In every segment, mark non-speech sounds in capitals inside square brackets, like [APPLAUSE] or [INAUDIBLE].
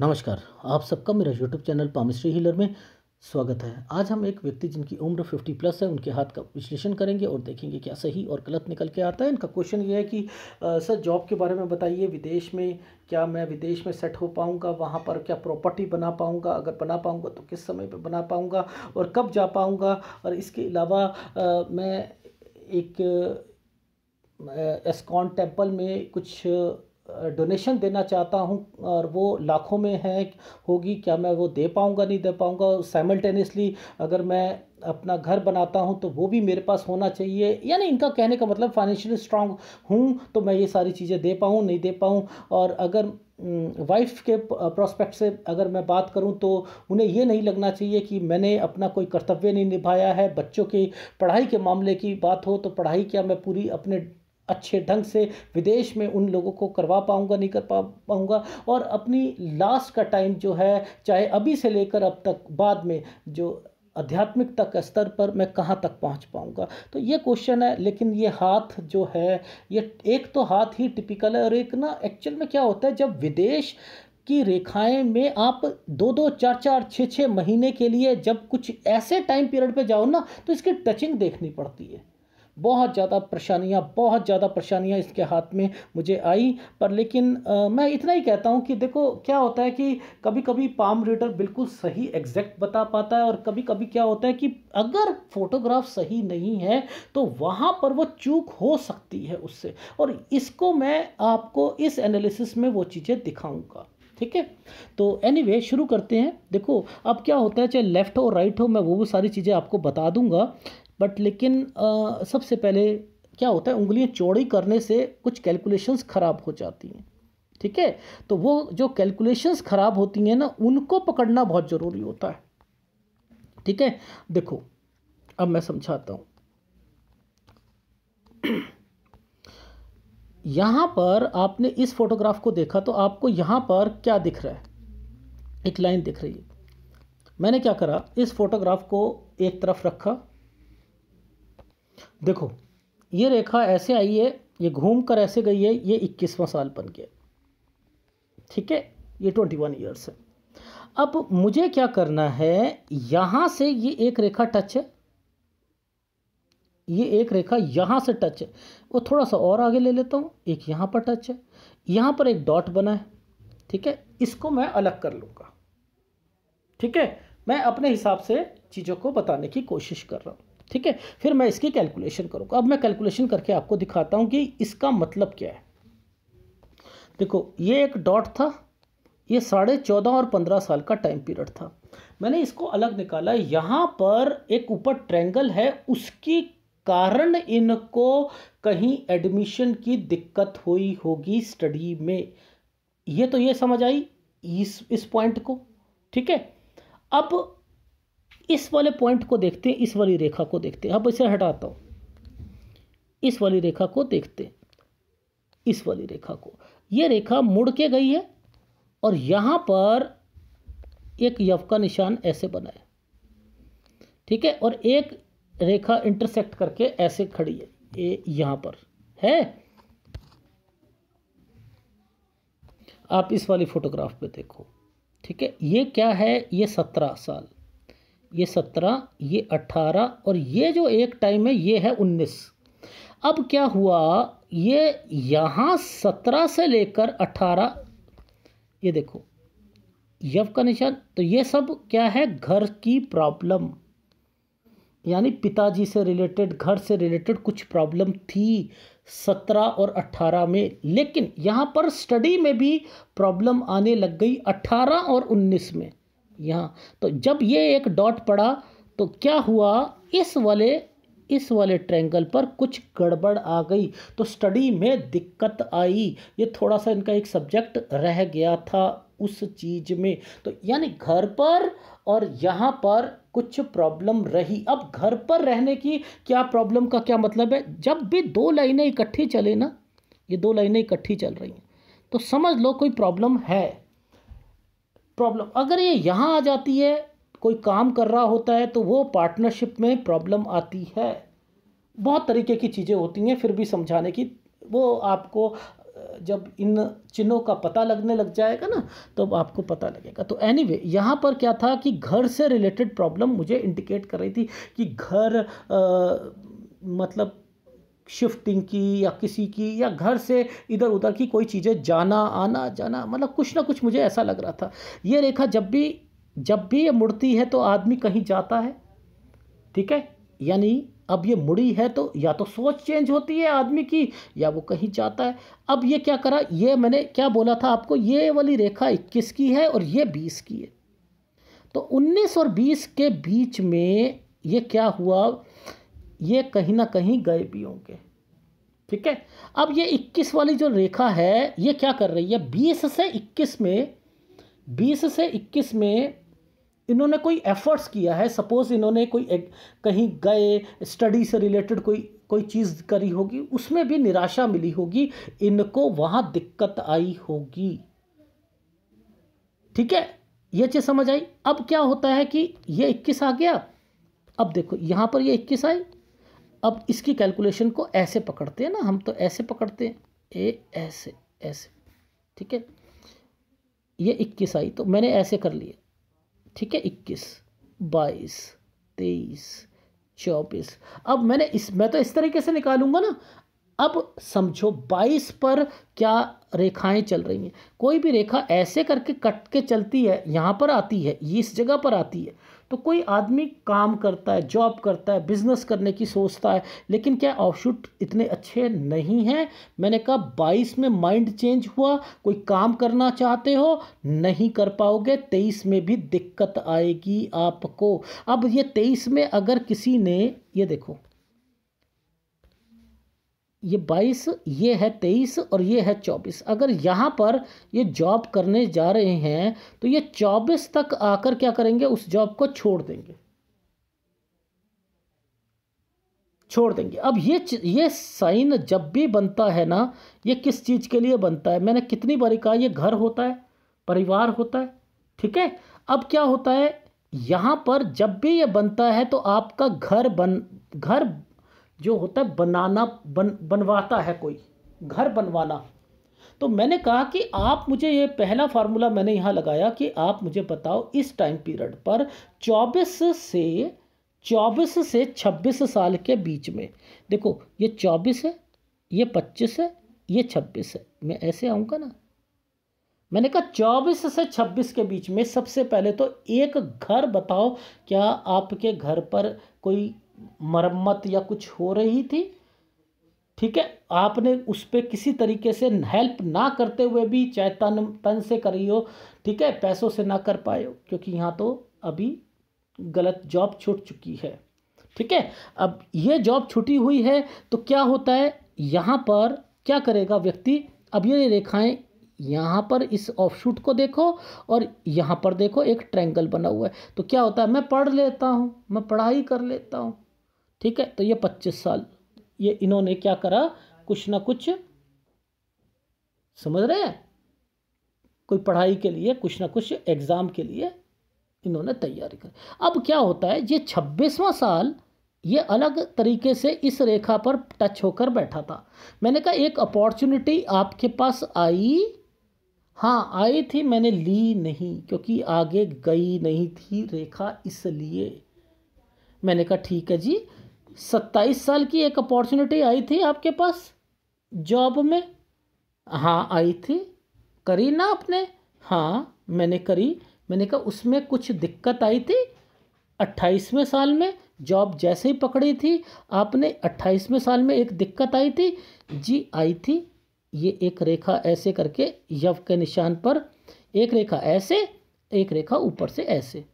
नमस्कार आप सबका मेरा यूट्यूब चैनल पामिस्ट्री हीलर में स्वागत है आज हम एक व्यक्ति जिनकी उम्र 50 प्लस है उनके हाथ का विश्लेषण करेंगे और देखेंगे क्या सही और गलत निकल के आता है इनका क्वेश्चन ये है कि आ, सर जॉब के बारे में बताइए विदेश में क्या मैं विदेश में सेट हो पाऊँगा वहाँ पर क्या प्रॉपर्टी बना पाऊँगा अगर बना पाऊँगा तो किस समय पर बना पाऊँगा और कब जा पाऊँगा और इसके अलावा मैं एक एस्कॉन टेम्पल में कुछ डोनेशन देना चाहता हूँ और वो लाखों में है होगी क्या मैं वो दे पाऊँगा नहीं दे पाऊँगा साइमल्टेनियसली अगर मैं अपना घर बनाता हूँ तो वो भी मेरे पास होना चाहिए यानी इनका कहने का मतलब फाइनेंशियली स्ट्रांग हूँ तो मैं ये सारी चीज़ें दे पाऊँ नहीं दे पाऊँ और अगर वाइफ के प्रोस्पेक्ट से अगर मैं बात करूं तो उन्हें ये नहीं लगना चाहिए कि मैंने अपना कोई कर्तव्य नहीं निभाया है बच्चों की पढ़ाई के मामले की बात हो तो पढ़ाई क्या मैं पूरी अपने अच्छे ढंग से विदेश में उन लोगों को करवा पाऊँगा नहीं कर पा पाऊँगा और अपनी लास्ट का टाइम जो है चाहे अभी से लेकर अब तक बाद में जो आध्यात्मिकता के स्तर पर मैं कहाँ तक पहुँच पाऊँगा तो ये क्वेश्चन है लेकिन ये हाथ जो है ये एक तो हाथ ही टिपिकल है और एक ना एक्चुअल में क्या होता है जब विदेश की रेखाएं में आप दो दो चार चार छः छः महीने के लिए जब कुछ ऐसे टाइम पीरियड पे जाओ ना तो इसकी टचिंग देखनी पड़ती है बहुत ज़्यादा परेशानियाँ बहुत ज़्यादा परेशानियाँ इसके हाथ में मुझे आई पर लेकिन आ, मैं इतना ही कहता हूँ कि देखो क्या होता है कि कभी कभी पाम रीडर बिल्कुल सही एग्जैक्ट बता पाता है और कभी कभी क्या होता है कि अगर फोटोग्राफ सही नहीं है तो वहाँ पर वो चूक हो सकती है उससे और इसको मैं आपको इस एनालिसिस में वो चीज़ें दिखाऊँगा ठीक है तो एनी anyway, शुरू करते हैं देखो अब क्या होता है चाहे लेफ़्ट हो राइट हो मैं वो सारी चीज़ें आपको बता दूंगा बट लेकिन आ, सबसे पहले क्या होता है उंगलियां चौड़ी करने से कुछ कैलकुलेशंस ख़राब हो जाती हैं ठीक है तो वो जो कैलकुलेशंस ख़राब होती हैं ना उनको पकड़ना बहुत ज़रूरी होता है ठीक है देखो अब मैं समझाता हूँ [CLEARS THROAT] यहाँ पर आपने इस फोटोग्राफ को देखा तो आपको यहाँ पर क्या दिख रहा है एक लाइन दिख रही है मैंने क्या करा इस फोटोग्राफ को एक तरफ रखा देखो ये रेखा ऐसे आई है ये घूम कर ऐसे गई है ये इक्कीसवां साल बन गया ठीक है ये ट्वेंटी वन ईयर्स है अब मुझे क्या करना है यहाँ से ये एक रेखा टच है ये एक रेखा यहाँ से टच है वो थोड़ा सा और आगे ले लेता हूँ एक यहाँ पर टच है यहाँ पर एक डॉट बना है ठीक है इसको मैं अलग कर लूँगा ठीक है मैं अपने हिसाब से चीज़ों को बताने की कोशिश कर रहा हूँ ठीक है फिर मैं इसकी कैलकुलेशन करूँगा अब मैं कैलकुलेशन करके आपको दिखाता हूँ कि इसका मतलब क्या है देखो ये एक डॉट था ये साढ़े चौदह और पंद्रह साल का टाइम पीरियड था मैंने इसको अलग निकाला यहाँ पर एक ऊपर ट्रेंगल है उसकी कारण इनको कहीं एडमिशन की दिक्कत हुई होगी स्टडी में ये तो ये समझ आई इस इस पॉइंट को ठीक है अब इस वाले पॉइंट को देखते हैं इस वाली रेखा को देखते हैं अब इसे हटाता हूँ इस वाली रेखा को देखते इस वाली रेखा को यह रेखा मुड़ के गई है और यहां पर एक यव का निशान ऐसे बना है ठीक है और एक रेखा इंटरसेक्ट करके ऐसे खड़ी है ये यहां पर है आप इस वाली फोटोग्राफ पे देखो ठीक है ये क्या है ये सत्रह साल ये सत्रह ये अट्ठारह और ये जो एक टाइम है ये है उन्नीस अब क्या हुआ ये यहाँ सत्रह से लेकर अट्ठारह ये देखो यव का निशान तो ये सब क्या है घर की प्रॉब्लम यानी पिताजी से रिलेटेड घर से रिलेटेड कुछ प्रॉब्लम थी सत्रह और अट्ठारह में लेकिन यहाँ पर स्टडी में भी प्रॉब्लम आने लग गई अट्ठारह और उन्नीस में यहाँ तो जब ये एक डॉट पड़ा तो क्या हुआ इस वाले इस वाले ट्रैंगल पर कुछ गड़बड़ आ गई तो स्टडी में दिक्कत आई ये थोड़ा सा इनका एक सब्जेक्ट रह गया था उस चीज़ में तो यानी घर पर और यहाँ पर कुछ प्रॉब्लम रही अब घर पर रहने की क्या प्रॉब्लम का क्या मतलब है जब भी दो लाइनें इकट्ठी चले ना ये दो लाइनें इकट्ठी चल रही हैं तो समझ लो कोई प्रॉब्लम है प्रॉब्लम अगर ये यहाँ आ जाती है कोई काम कर रहा होता है तो वो पार्टनरशिप में प्रॉब्लम आती है बहुत तरीके की चीज़ें होती हैं फिर भी समझाने की वो आपको जब इन चिन्हों का पता लगने लग जाएगा ना तब तो आपको पता लगेगा तो एनी वे यहाँ पर क्या था कि घर से रिलेटेड प्रॉब्लम मुझे इंडिकेट कर रही थी कि घर आ, मतलब शिफ्टिंग की या किसी की या घर से इधर उधर की कोई चीज़ें जाना आना जाना मतलब कुछ ना कुछ मुझे ऐसा लग रहा था ये रेखा जब भी जब भी ये मुड़ती है तो आदमी कहीं जाता है ठीक है यानी अब ये मुड़ी है तो या तो सोच चेंज होती है आदमी की या वो कहीं जाता है अब ये क्या करा ये मैंने क्या बोला था आपको ये वाली रेखा इक्कीस की है और ये बीस की है तो उन्नीस और बीस के बीच में ये क्या हुआ ये कहीं ना कहीं गए भी होंगे ठीक है अब ये 21 वाली जो रेखा है ये क्या कर रही है 20 से 21 में 20 से 21 में इन्होंने कोई एफर्ट्स किया है सपोज़ इन्होंने कोई एक, कहीं गए स्टडी से रिलेटेड कोई कोई चीज़ करी होगी उसमें भी निराशा मिली होगी इनको वहाँ दिक्कत आई होगी ठीक है ये चीज़ समझ आई अब क्या होता है कि ये इक्कीस आ गया अब देखो यहाँ पर ये इक्कीस आई अब इसकी कैलकुलेशन को ऐसे पकड़ते हैं ना हम तो ऐसे पकड़ते हैं ए ऐसे ऐसे ठीक है ये इक्कीस आई तो मैंने ऐसे कर लिया ठीक है इक्कीस बाईस तेईस चौबीस अब मैंने इस मैं तो इस तरीके से निकालूंगा ना अब समझो बाईस पर क्या रेखाएं चल रही हैं कोई भी रेखा ऐसे करके कट के चलती है यहाँ पर आती है ये इस जगह पर आती है तो कोई आदमी काम करता है जॉब करता है बिजनेस करने की सोचता है लेकिन क्या ऑफशूट इतने अच्छे नहीं हैं मैंने कहा बाईस में माइंड चेंज हुआ कोई काम करना चाहते हो नहीं कर पाओगे तेईस में भी दिक्कत आएगी आपको अब ये तेईस में अगर किसी ने ये देखो ये बाईस ये है तेईस और ये है चौबीस अगर यहाँ पर ये जॉब करने जा रहे हैं तो ये चौबीस तक आकर क्या करेंगे उस जॉब को छोड़ देंगे छोड़ देंगे अब ये ये साइन जब भी बनता है ना ये किस चीज़ के लिए बनता है मैंने कितनी बारी कहा ये घर होता है परिवार होता है ठीक है अब क्या होता है यहाँ पर जब भी ये बनता है तो आपका घर बन घर जो होता है बनाना बन बनवाता है कोई घर बनवाना तो मैंने कहा कि आप मुझे ये पहला फार्मूला मैंने यहाँ लगाया कि आप मुझे बताओ इस टाइम पीरियड पर 24 से 24 से 26 साल के बीच में देखो ये 24 है ये 25 है ये 26 है मैं ऐसे आऊँगा ना मैंने कहा 24 से 26 के बीच में सबसे पहले तो एक घर बताओ क्या आपके घर पर कोई मरम्मत या कुछ हो रही थी ठीक है आपने उस पर किसी तरीके से हेल्प ना करते हुए भी चाहे तन तन से करी हो ठीक है पैसों से ना कर पाए हो क्योंकि यहाँ तो अभी गलत जॉब छूट चुकी है ठीक है अब ये जॉब छुटी हुई है तो क्या होता है यहाँ पर क्या करेगा व्यक्ति अब ये रेखाएं यहाँ पर इस ऑफशूट को देखो और यहाँ पर देखो एक ट्रैंगल बना हुआ है तो क्या होता है मैं पढ़ लेता हूँ मैं पढ़ाई कर लेता हूँ ठीक है तो ये पच्चीस साल ये इन्होंने क्या करा कुछ ना कुछ समझ रहे हैं कोई पढ़ाई के लिए कुछ ना कुछ एग्ज़ाम के लिए इन्होंने तैयारी करी अब क्या होता है ये छब्बीसवां साल ये अलग तरीके से इस रेखा पर टच होकर बैठा था मैंने कहा एक अपॉर्चुनिटी आपके पास आई हाँ आई थी मैंने ली नहीं क्योंकि आगे गई नहीं थी रेखा इसलिए मैंने कहा ठीक है जी सत्ताईस साल की एक अपॉर्चुनिटी आई थी आपके पास जॉब में हाँ आई थी करी ना आपने हाँ मैंने करी मैंने कहा उसमें कुछ दिक्कत आई थी अट्ठाईसवें साल में जॉब जैसे ही पकड़ी थी आपने अट्ठाईसवें साल में एक दिक्कत आई थी जी आई थी ये एक रेखा ऐसे करके यव के निशान पर एक रेखा ऐसे एक रेखा ऊपर से ऐसे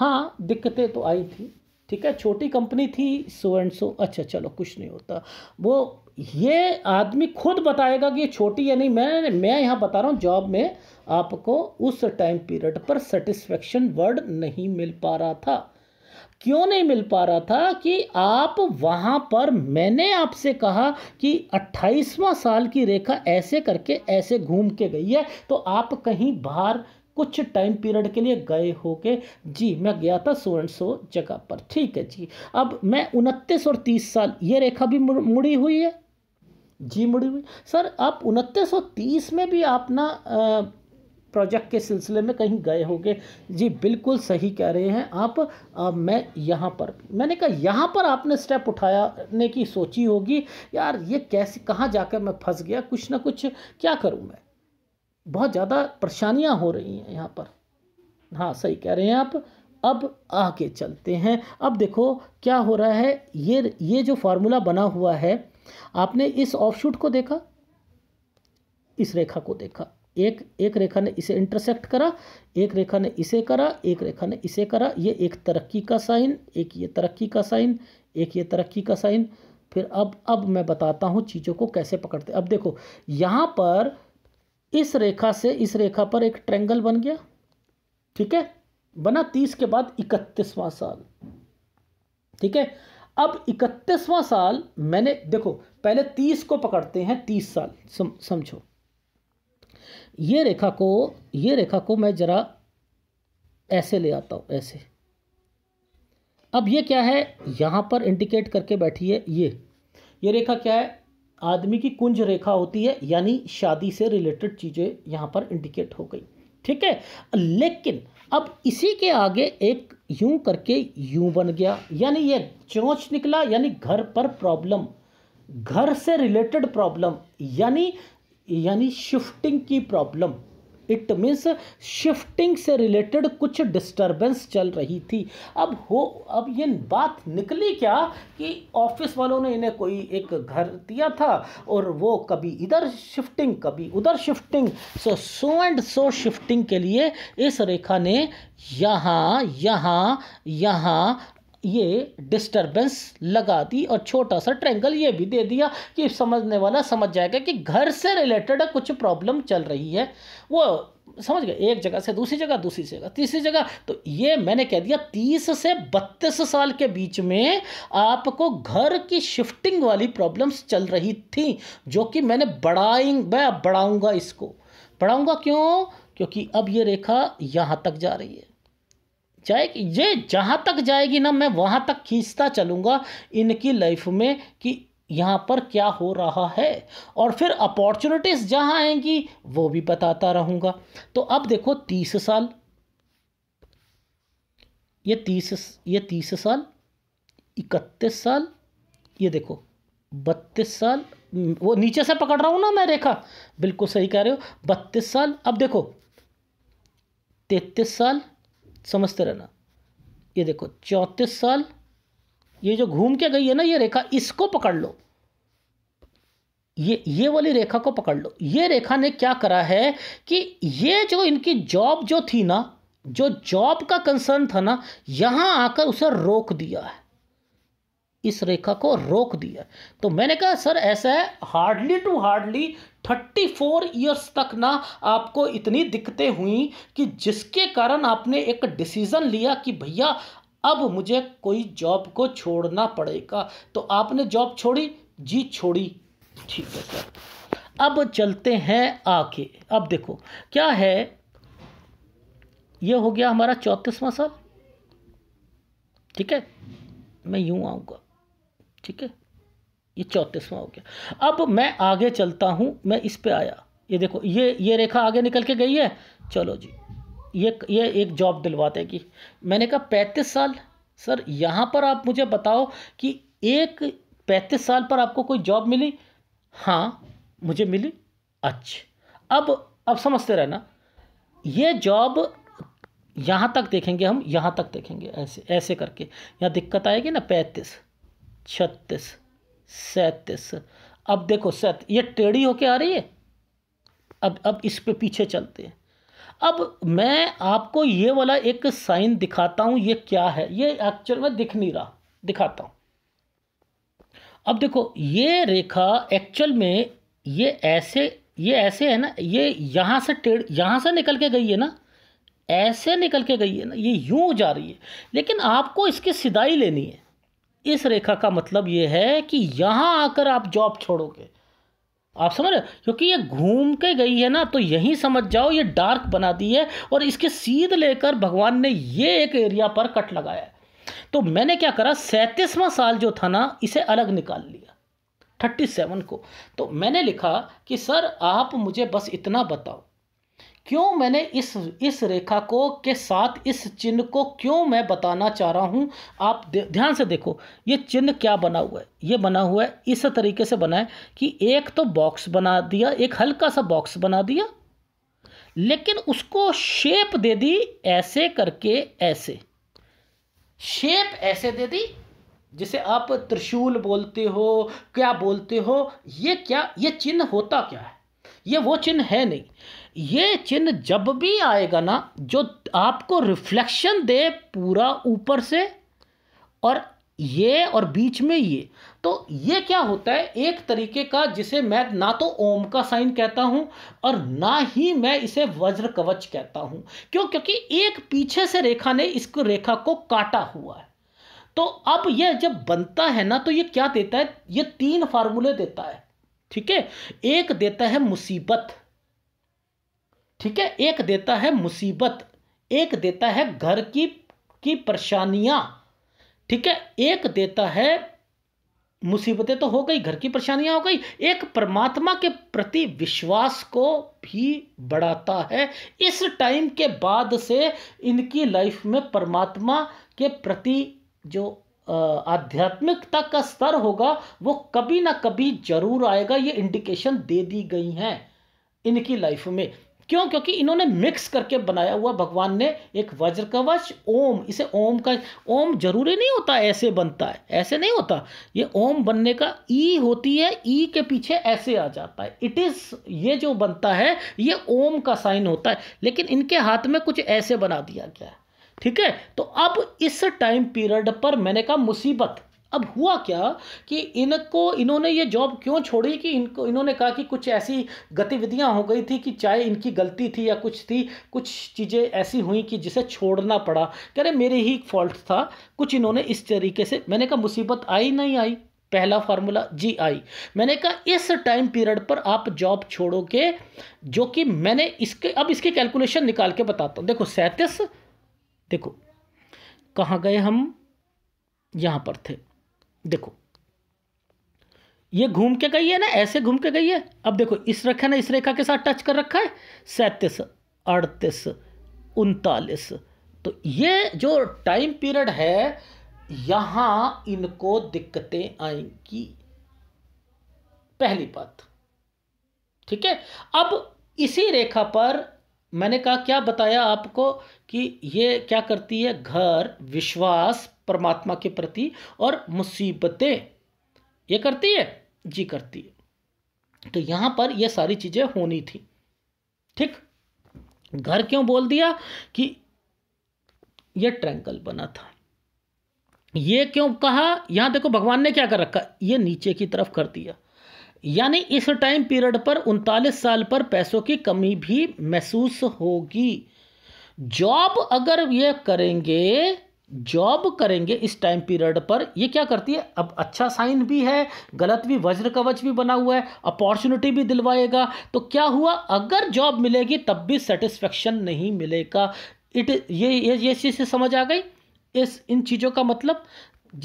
हाँ दिक्कतें तो आई थी ठीक है छोटी कंपनी थी सो एंड सो अच्छा चलो कुछ नहीं होता वो ये आदमी खुद बताएगा कि ये छोटी या नहीं मैं मैं यहाँ बता रहा हूँ जॉब में आपको उस टाइम पीरियड पर सेटिस्फेक्शन वर्ड नहीं मिल पा रहा था क्यों नहीं मिल पा रहा था कि आप वहाँ पर मैंने आपसे कहा कि 28वां साल की रेखा ऐसे करके ऐसे घूम के गई है तो आप कहीं बाहर कुछ टाइम पीरियड के लिए गए के जी मैं गया था सो एंड सो जगह पर ठीक है जी अब मैं उनतीस और तीस साल ये रेखा भी मुड़ी हुई है जी मुड़ी हुई सर आप उनतीस और तीस में भी आप ना प्रोजेक्ट के सिलसिले में कहीं गए होंगे जी बिल्कुल सही कह रहे हैं आप आ, मैं यहाँ पर मैंने कहा यहाँ पर आपने स्टेप उठाने की सोची होगी यार ये कैसे कहाँ जाकर मैं फंस गया कुछ ना कुछ क्या करूँ मैं बहुत ज़्यादा परेशानियाँ हो रही हैं यहाँ पर हाँ सही कह रहे हैं आप अब आगे चलते हैं अब देखो क्या हो रहा है ये ये जो फार्मूला बना हुआ है आपने इस ऑफशूट को देखा इस रेखा को देखा एक एक रेखा ने इसे इंटरसेक्ट करा एक रेखा ने इसे करा एक रेखा ने इसे करा ये एक तरक्की का साइन एक ये तरक्की का साइन एक ये तरक्की का साइन फिर अब अब मैं बताता हूँ चीज़ों को कैसे पकड़ते अब देखो यहाँ पर इस रेखा से इस रेखा पर एक ट्रेंगल बन गया ठीक है बना तीस के बाद इकतीसवां साल ठीक है अब इकतीसवां साल मैंने देखो पहले तीस को पकड़ते हैं तीस साल सम, समझो ये रेखा को ये रेखा को मैं जरा ऐसे ले आता हूं ऐसे अब ये क्या है यहां पर इंडिकेट करके बैठी है ये ये रेखा क्या है आदमी की कुंज रेखा होती है यानी शादी से रिलेटेड चीज़ें यहाँ पर इंडिकेट हो गई ठीक है लेकिन अब इसी के आगे एक यूं करके यूं बन गया यानी ये चोंच निकला यानी घर पर प्रॉब्लम घर से रिलेटेड प्रॉब्लम यानी यानी शिफ्टिंग की प्रॉब्लम इट मीन्स शिफ्टिंग से रिलेटेड कुछ डिस्टर्बेंस चल रही थी अब हो अब ये बात निकली क्या कि ऑफिस वालों ने इन्हें कोई एक घर दिया था और वो कभी इधर शिफ्टिंग कभी उधर shifting so so and so shifting के लिए इस रेखा ने यहाँ यहाँ यहाँ ये डिस्टरबेंस लगा दी और छोटा सा ट्रैंगल ये भी दे दिया कि समझने वाला समझ जाएगा कि घर से रिलेटेड कुछ प्रॉब्लम चल रही है वो समझ गए एक जगह से दूसरी जगह दूसरी जगह तीसरी जगह तो ये मैंने कह दिया तीस से बत्तीस साल के बीच में आपको घर की शिफ्टिंग वाली प्रॉब्लम्स चल रही थी जो कि मैंने बढ़ाई मैं बढ़ाऊँगा इसको बढ़ाऊँगा क्यों क्योंकि अब ये रेखा यहाँ तक जा रही है जाएगी ये जहाँ तक जाएगी ना मैं वहाँ तक खींचता चलूँगा इनकी लाइफ में कि यहाँ पर क्या हो रहा है और फिर अपॉर्चुनिटीज़ जहाँ आएंगी वो भी बताता रहूँगा तो अब देखो तीस साल ये तीस ये तीस साल इकतीस साल ये देखो बत्तीस साल वो नीचे से पकड़ रहा हूँ ना मैं रेखा बिल्कुल सही कह रहे हो बत्तीस साल अब देखो तैतीस साल समझते रहना ये देखो चौंतीस साल ये जो घूम के गई है ना ये रेखा इसको पकड़ लो ये ये वाली रेखा को पकड़ लो ये रेखा ने क्या करा है कि ये जो इनकी जॉब जो थी ना जो जॉब का कंसर्न था ना यहां आकर उसे रोक दिया है इस रेखा को रोक दिया तो मैंने कहा सर ऐसा है hardly to hardly thirty four years तक ना आपको इतनी दिक्कतें हुई कि जिसके कारण आपने एक डिसीज़न लिया कि भैया अब मुझे कोई जॉब को छोड़ना पड़ेगा तो आपने जॉब छोड़ी जी छोड़ी ठीक है सर अब चलते हैं आगे अब देखो क्या है ये हो गया हमारा चौंतीसवां साल ठीक है मैं यूं आऊँगा ठीक है ये चौंतीसवां हो गया अब मैं आगे चलता हूँ मैं इस पर आया ये देखो ये ये रेखा आगे निकल के गई है चलो जी ये ये एक जॉब दिलवा देगी मैंने कहा पैंतीस साल सर यहाँ पर आप मुझे बताओ कि एक पैंतीस साल पर आपको कोई जॉब मिली हाँ मुझे मिली अच्छा अब अब समझते रहना ये जॉब यहाँ तक देखेंगे हम यहाँ तक देखेंगे ऐसे ऐसे करके यहाँ दिक्कत आएगी ना पैंतीस छत्तीस सैंतीस अब देखो सैत ये टेढ़ी होके आ रही है अब अब इस पे पीछे चलते हैं अब मैं आपको ये वाला एक साइन दिखाता हूँ ये क्या है ये एक्चुअल में दिख नहीं रहा दिखाता हूँ अब देखो ये रेखा एक्चुअल में ये ऐसे ये ऐसे है ना ये यहाँ से टेढ़ यहाँ से निकल के गई है ना ऐसे निकल के गई है ना ये यूँ जा रही है लेकिन आपको इसकी सिदाई लेनी है इस रेखा का मतलब ये है कि यहाँ आकर आप जॉब छोड़ोगे आप समझ रहे क्योंकि ये घूम के गई है ना तो यहीं समझ जाओ ये डार्क बना दी है और इसके सीध लेकर भगवान ने ये एक एरिया पर कट लगाया तो मैंने क्या करा सैंतीसवां साल जो था ना इसे अलग निकाल लिया थर्टी सेवन को तो मैंने लिखा कि सर आप मुझे बस इतना बताओ क्यों मैंने इस इस रेखा को के साथ इस चिन्ह को क्यों मैं बताना चाह रहा हूँ आप ध्यान से देखो ये चिन्ह क्या बना हुआ है ये बना हुआ है इस तरीके से बना है कि एक तो बॉक्स बना दिया एक हल्का सा बॉक्स बना दिया लेकिन उसको शेप दे दी ऐसे करके ऐसे शेप ऐसे दे दी जिसे आप त्रिशूल बोलते हो क्या बोलते हो ये क्या ये चिन्ह होता क्या है ये वो चिन्ह है नहीं ये चिन्ह जब भी आएगा ना जो आपको रिफ्लेक्शन दे पूरा ऊपर से और ये और बीच में ये तो ये क्या होता है एक तरीके का जिसे मैं ना तो ओम का साइन कहता हूं और ना ही मैं इसे वज्र कवच कहता हूं क्यों क्योंकि एक पीछे से रेखा ने इस रेखा को काटा हुआ है तो अब यह जब बनता है ना तो ये क्या देता है ये तीन फार्मूले देता है ठीक है एक देता है मुसीबत ठीक है एक देता है मुसीबत एक देता है घर की की परेशानियां ठीक है एक देता है मुसीबतें तो हो गई घर की परेशानियां हो गई एक परमात्मा के प्रति विश्वास को भी बढ़ाता है इस टाइम के बाद से इनकी लाइफ में परमात्मा के प्रति जो आध्यात्मिकता का स्तर होगा वो कभी ना कभी जरूर आएगा ये इंडिकेशन दे दी गई हैं इनकी लाइफ में क्यों क्योंकि इन्होंने मिक्स करके बनाया हुआ भगवान ने एक वज्र कवच ओम इसे ओम का ओम जरूरी नहीं होता ऐसे बनता है ऐसे नहीं होता ये ओम बनने का ई होती है ई के पीछे ऐसे आ जाता है इट इज़ ये जो बनता है ये ओम का साइन होता है लेकिन इनके हाथ में कुछ ऐसे बना दिया गया है ठीक है तो अब इस टाइम पीरियड पर मैंने कहा मुसीबत अब हुआ क्या कि इनको इन्होंने ये जॉब क्यों छोड़ी कि इनको इन्होंने कहा कि कुछ ऐसी गतिविधियां हो गई थी कि चाहे इनकी गलती थी या कुछ थी कुछ चीज़ें ऐसी हुई कि जिसे छोड़ना पड़ा कह रहे मेरे ही फॉल्ट था कुछ इन्होंने इस तरीके से मैंने कहा मुसीबत आई नहीं आई पहला फार्मूला जी आई मैंने कहा इस टाइम पीरियड पर आप जॉब छोड़ोगे जो कि मैंने इसके अब इसकी कैलकुलेशन निकाल के बताता हूँ देखो सैंतीस देखो कहाँ गए हम यहाँ पर थे देखो ये घूम के गई है ना ऐसे घूम के गई है अब देखो इस रेखा ने इस रेखा के साथ टच कर रखा है सैंतीस अड़तीस उनतालीस तो ये जो टाइम पीरियड है यहाँ इनको दिक्कतें आएंगी पहली बात ठीक है अब इसी रेखा पर मैंने कहा क्या बताया आपको कि ये क्या करती है घर विश्वास परमात्मा के प्रति और मुसीबतें ये करती है जी करती है तो यहां पर ये सारी चीज़ें होनी थी ठीक घर क्यों बोल दिया कि ये ट्रैंगल बना था ये क्यों कहा यहां देखो भगवान ने क्या कर रखा ये नीचे की तरफ कर दिया यानी इस टाइम पीरियड पर उनतालीस साल पर पैसों की कमी भी महसूस होगी जॉब अगर ये करेंगे जॉब करेंगे इस टाइम पीरियड पर ये क्या करती है अब अच्छा साइन भी है गलत भी वज्र कवच भी बना हुआ है अपॉर्चुनिटी भी दिलवाएगा तो क्या हुआ अगर जॉब मिलेगी तब भी सेटिस्फेक्शन नहीं मिलेगा इट ये ये ये चीज़ समझ आ गई इस इन चीज़ों का मतलब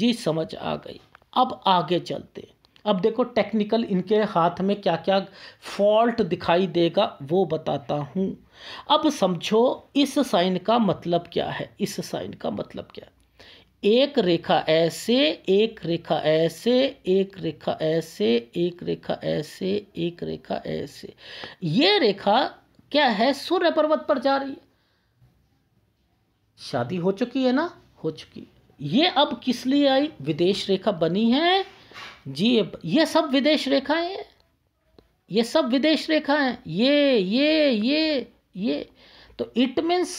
जी समझ आ गई अब आगे चलते हैं अब देखो टेक्निकल इनके हाथ में क्या क्या फॉल्ट दिखाई देगा वो बताता हूँ अब समझो इस साइन का मतलब क्या है इस साइन का मतलब क्या है एक रेखा ऐसे एक रेखा ऐसे एक रेखा ऐसे एक रेखा ऐसे एक रेखा ऐसे ये रेखा क्या है सूर्य पर्वत पर जा रही है शादी हो चुकी है ना हो चुकी ये अब किस लिए आई विदेश रेखा बनी है जी ये सब विदेश रेखाएं हैं ये सब विदेश रेखाएं हैं ये ये ये ये तो इट मीन्स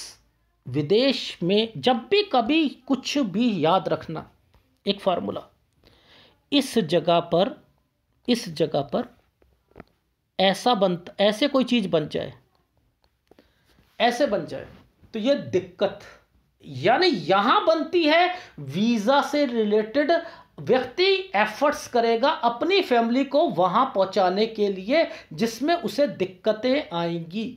विदेश में जब भी कभी कुछ भी याद रखना एक फार्मूला इस जगह पर इस जगह पर ऐसा बन ऐसे कोई चीज़ बन जाए ऐसे बन जाए तो ये दिक्कत यानी यहां बनती है वीज़ा से रिलेटेड व्यक्ति एफर्ट्स करेगा अपनी फैमिली को वहाँ पहुँचाने के लिए जिसमें उसे दिक्कतें आएंगी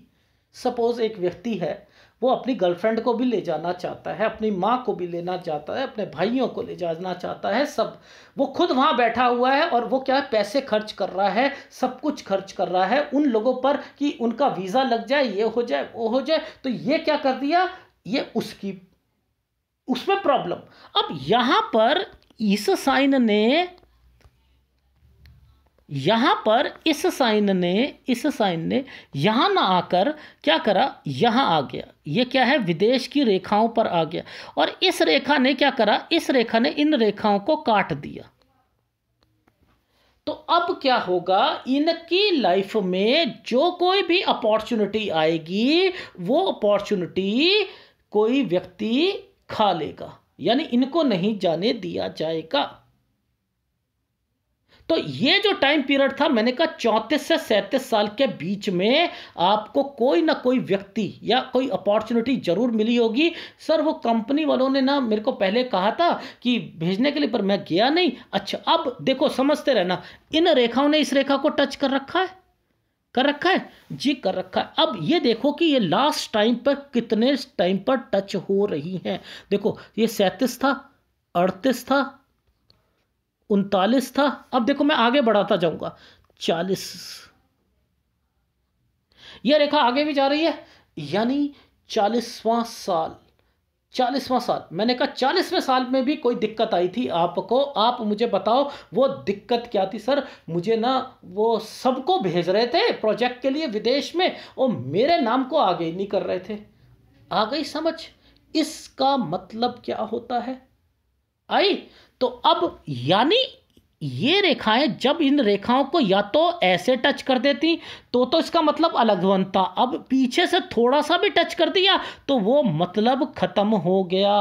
सपोज़ एक व्यक्ति है वो अपनी गर्लफ्रेंड को भी ले जाना चाहता है अपनी माँ को भी लेना चाहता है अपने भाइयों को ले जाना चाहता है सब वो खुद वहाँ बैठा हुआ है और वो क्या पैसे खर्च कर रहा है सब कुछ खर्च कर रहा है उन लोगों पर कि उनका वीज़ा लग जाए ये हो जाए वो हो जाए तो ये क्या कर दिया ये उसकी उसमें प्रॉब्लम अब यहाँ पर इस साइन ने यहां पर इस साइन ने इस साइन ने यहां ना आकर क्या करा यहां आ गया ये क्या है विदेश की रेखाओं पर आ गया और इस रेखा ने क्या करा इस रेखा ने इन रेखाओं को काट दिया तो अब क्या होगा इनकी लाइफ में जो कोई भी अपॉर्चुनिटी आएगी वो अपॉर्चुनिटी कोई व्यक्ति खा लेगा यानी इनको नहीं जाने दिया जाएगा तो ये जो टाइम पीरियड था मैंने कहा चौंतीस से सैंतीस साल के बीच में आपको कोई ना कोई व्यक्ति या कोई अपॉर्चुनिटी जरूर मिली होगी सर वो कंपनी वालों ने ना मेरे को पहले कहा था कि भेजने के लिए पर मैं गया नहीं अच्छा अब देखो समझते रहना इन रेखाओं ने इस रेखा को टच कर रखा है कर रखा है जी कर रखा है अब ये देखो कि ये लास्ट टाइम पर कितने टाइम पर टच हो रही हैं देखो ये सैंतीस था अड़तीस था उनतालीस था अब देखो मैं आगे बढ़ाता जाऊंगा चालीस ये रेखा आगे भी जा रही है यानी चालीसवां साल चालीसवां साल मैंने कहा चालीसवें साल में भी कोई दिक्कत आई थी आपको आप मुझे बताओ वो दिक्कत क्या थी सर मुझे ना वो सबको भेज रहे थे प्रोजेक्ट के लिए विदेश में और मेरे नाम को आगे नहीं कर रहे थे आ गई समझ इसका मतलब क्या होता है आई तो अब यानी ये रेखाएं जब इन रेखाओं को या तो ऐसे टच कर देती तो तो इसका मतलब अलग बनता अब पीछे से थोड़ा सा भी टच कर दिया तो वो मतलब ख़त्म हो गया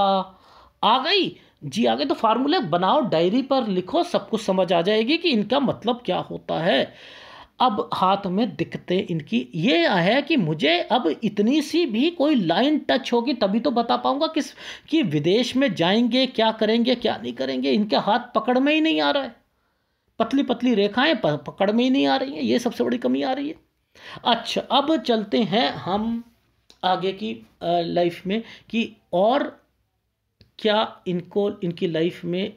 आ गई जी आगे तो फार्मूले बनाओ डायरी पर लिखो सब कुछ समझ आ जाएगी कि इनका मतलब क्या होता है अब हाथ में दिखते इनकी ये है कि मुझे अब इतनी सी भी कोई लाइन टच होगी तभी तो बता पाऊंगा किस कि विदेश में जाएंगे क्या करेंगे क्या नहीं करेंगे इनके हाथ पकड़ में ही नहीं आ रहा है पतली पतली रेखाएं पकड़ में ही नहीं आ रही हैं ये सबसे बड़ी कमी आ रही है अच्छा अब चलते हैं हम आगे की लाइफ में कि और क्या इनको इनकी लाइफ में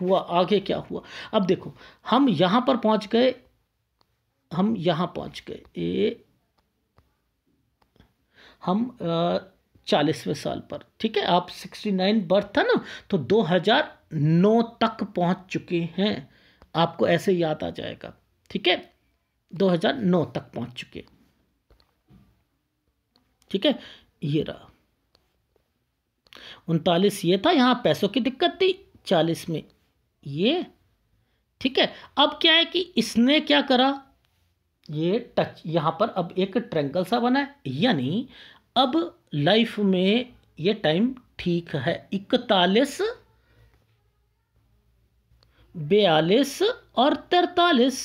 हुआ आगे क्या हुआ अब देखो हम यहाँ पर पहुँच गए हम यहाँ पहुँच गए ए हम चालीसवें साल पर ठीक है आप सिक्सटी नाइन बर्थ था ना तो दो हज़ार नौ तक पहुँच चुके हैं आपको ऐसे याद आ जाएगा ठीक है 2009 तक पहुंच चुके ठीक है ये रहा उनतालीस ये था यहां पैसों की दिक्कत थी चालीस में ये ठीक है अब क्या है कि इसने क्या करा ये टच यहां पर अब एक ट्रेंगल सा बना है यानी अब लाइफ में ये टाइम ठीक है इकतालीस बयालीस और तैतालीस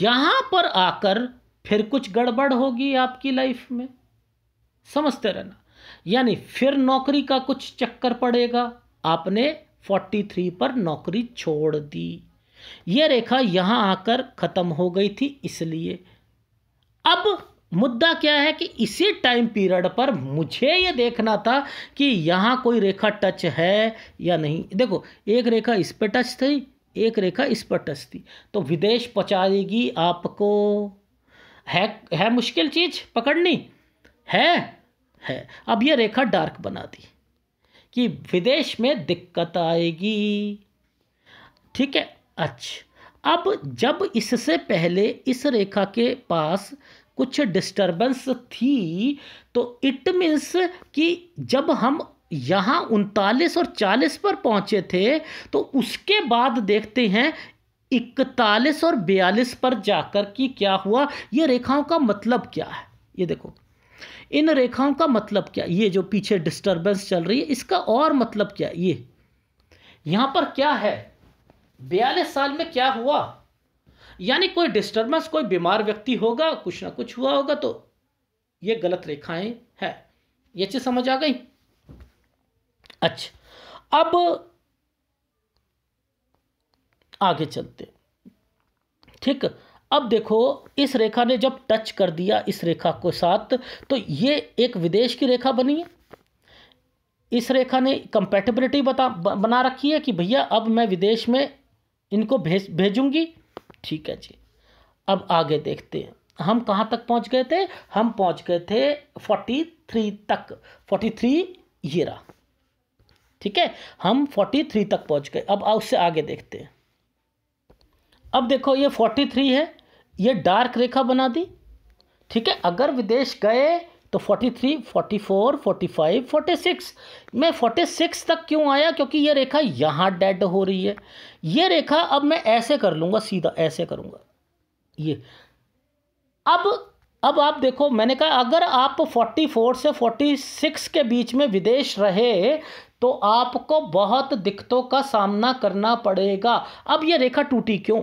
यहां पर आकर फिर कुछ गड़बड़ होगी आपकी लाइफ में समझते रहना यानी फिर नौकरी का कुछ चक्कर पड़ेगा आपने 43 पर नौकरी छोड़ दी यह रेखा यहां आकर खत्म हो गई थी इसलिए अब मुद्दा क्या है कि इसी टाइम पीरियड पर मुझे ये देखना था कि यहाँ कोई रेखा टच है या नहीं देखो एक रेखा इस पर टच थी एक रेखा इस पर टच थी तो विदेश पहुँचाएगी आपको है है मुश्किल चीज़ पकड़नी है है अब ये रेखा डार्क बना दी कि विदेश में दिक्कत आएगी ठीक है अच्छा अब जब इससे पहले इस रेखा के पास कुछ डिस्टर्बेंस थी तो इट मीन्स कि जब हम यहाँ उनतालीस और चालीस पर पहुँचे थे तो उसके बाद देखते हैं इकतालीस और बयालीस पर जाकर कि क्या हुआ ये रेखाओं का मतलब क्या है ये देखो इन रेखाओं का मतलब क्या ये जो पीछे डिस्टरबेंस चल रही है इसका और मतलब क्या ये यहाँ पर क्या है बयालीस साल में क्या हुआ यानी कोई डिस्टर्बेंस कोई बीमार व्यक्ति होगा कुछ ना कुछ हुआ होगा तो ये गलत रेखाएं है ये चीज समझ आ गई अच्छा अब आगे चलते ठीक अब देखो इस रेखा ने जब टच कर दिया इस रेखा को साथ तो ये एक विदेश की रेखा बनी है इस रेखा ने कंपेटेबिलिटी बता बना रखी है कि भैया अब मैं विदेश में इनको भेज भेजूंगी ठीक है जी अब आगे देखते हैं हम कहाँ तक पहुँच गए थे हम पहुँच गए थे फोर्टी थ्री तक फोर्टी थ्री ये रहा ठीक है हम फोर्टी थ्री तक पहुँच गए अब उससे आगे देखते हैं अब देखो ये फोर्टी थ्री है ये डार्क रेखा बना दी ठीक है अगर विदेश गए तो 43, 44, 45, 46 मैं 46 तक क्यों आया क्योंकि ये रेखा यहाँ डेड हो रही है ये रेखा अब मैं ऐसे कर लूँगा सीधा ऐसे करूँगा ये अब अब आप देखो मैंने कहा अगर आप 44 से 46 के बीच में विदेश रहे तो आपको बहुत दिक्कतों का सामना करना पड़ेगा अब ये रेखा टूटी क्यों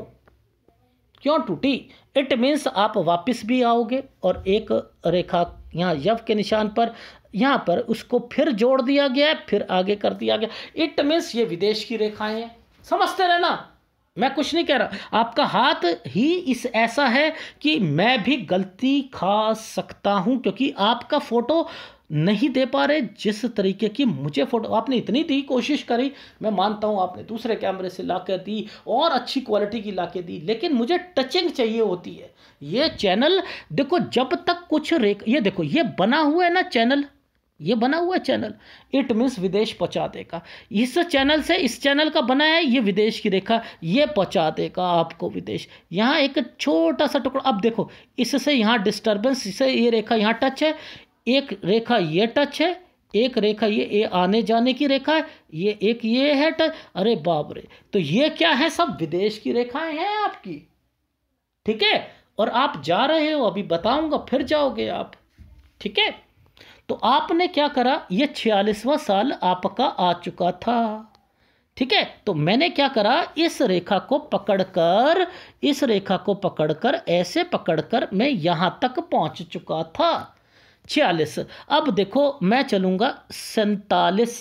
क्यों टूटी इट मीन्स आप वापस भी आओगे और एक रेखा यहाँ यव के निशान पर यहाँ पर उसको फिर जोड़ दिया गया है फिर आगे कर दिया गया इट मीन्स ये विदेश की रेखाएं हैं समझते रहना मैं कुछ नहीं कह रहा आपका हाथ ही इस ऐसा है कि मैं भी गलती खा सकता हूँ क्योंकि आपका फोटो नहीं दे पा रहे जिस तरीके की मुझे फोटो आपने इतनी दी कोशिश करी मैं मानता हूँ आपने दूसरे कैमरे से ला दी और अच्छी क्वालिटी की ला के दी लेकिन मुझे टचिंग चाहिए होती है ये चैनल देखो जब तक कुछ रेख ये देखो ये बना हुआ है ना चैनल ये बना हुआ चैनल इट मीन्स विदेश पहुँचा देगा इस चैनल से इस चैनल का बना है ये विदेश की रेखा ये पहुँचा देगा आपको विदेश यहाँ एक छोटा सा टुकड़ा अब देखो इससे यहाँ डिस्टर्बेंस इससे ये रेखा यहाँ टच है एक रेखा ये टच है एक रेखा ये ए आने जाने की रेखा है ये एक ये है टच अरे बाप रे तो ये क्या है सब विदेश की रेखाएं हैं आपकी ठीक है और आप जा रहे हो अभी बताऊंगा फिर जाओगे आप ठीक है तो आपने क्या करा ये छियालीसवां साल आपका आ चुका था ठीक है तो मैंने क्या करा इस रेखा को पकड़कर इस रेखा को पकड़कर ऐसे पकड़कर मैं यहां तक पहुंच चुका था छियालीस अब देखो मैं चलूँगा सैतालीस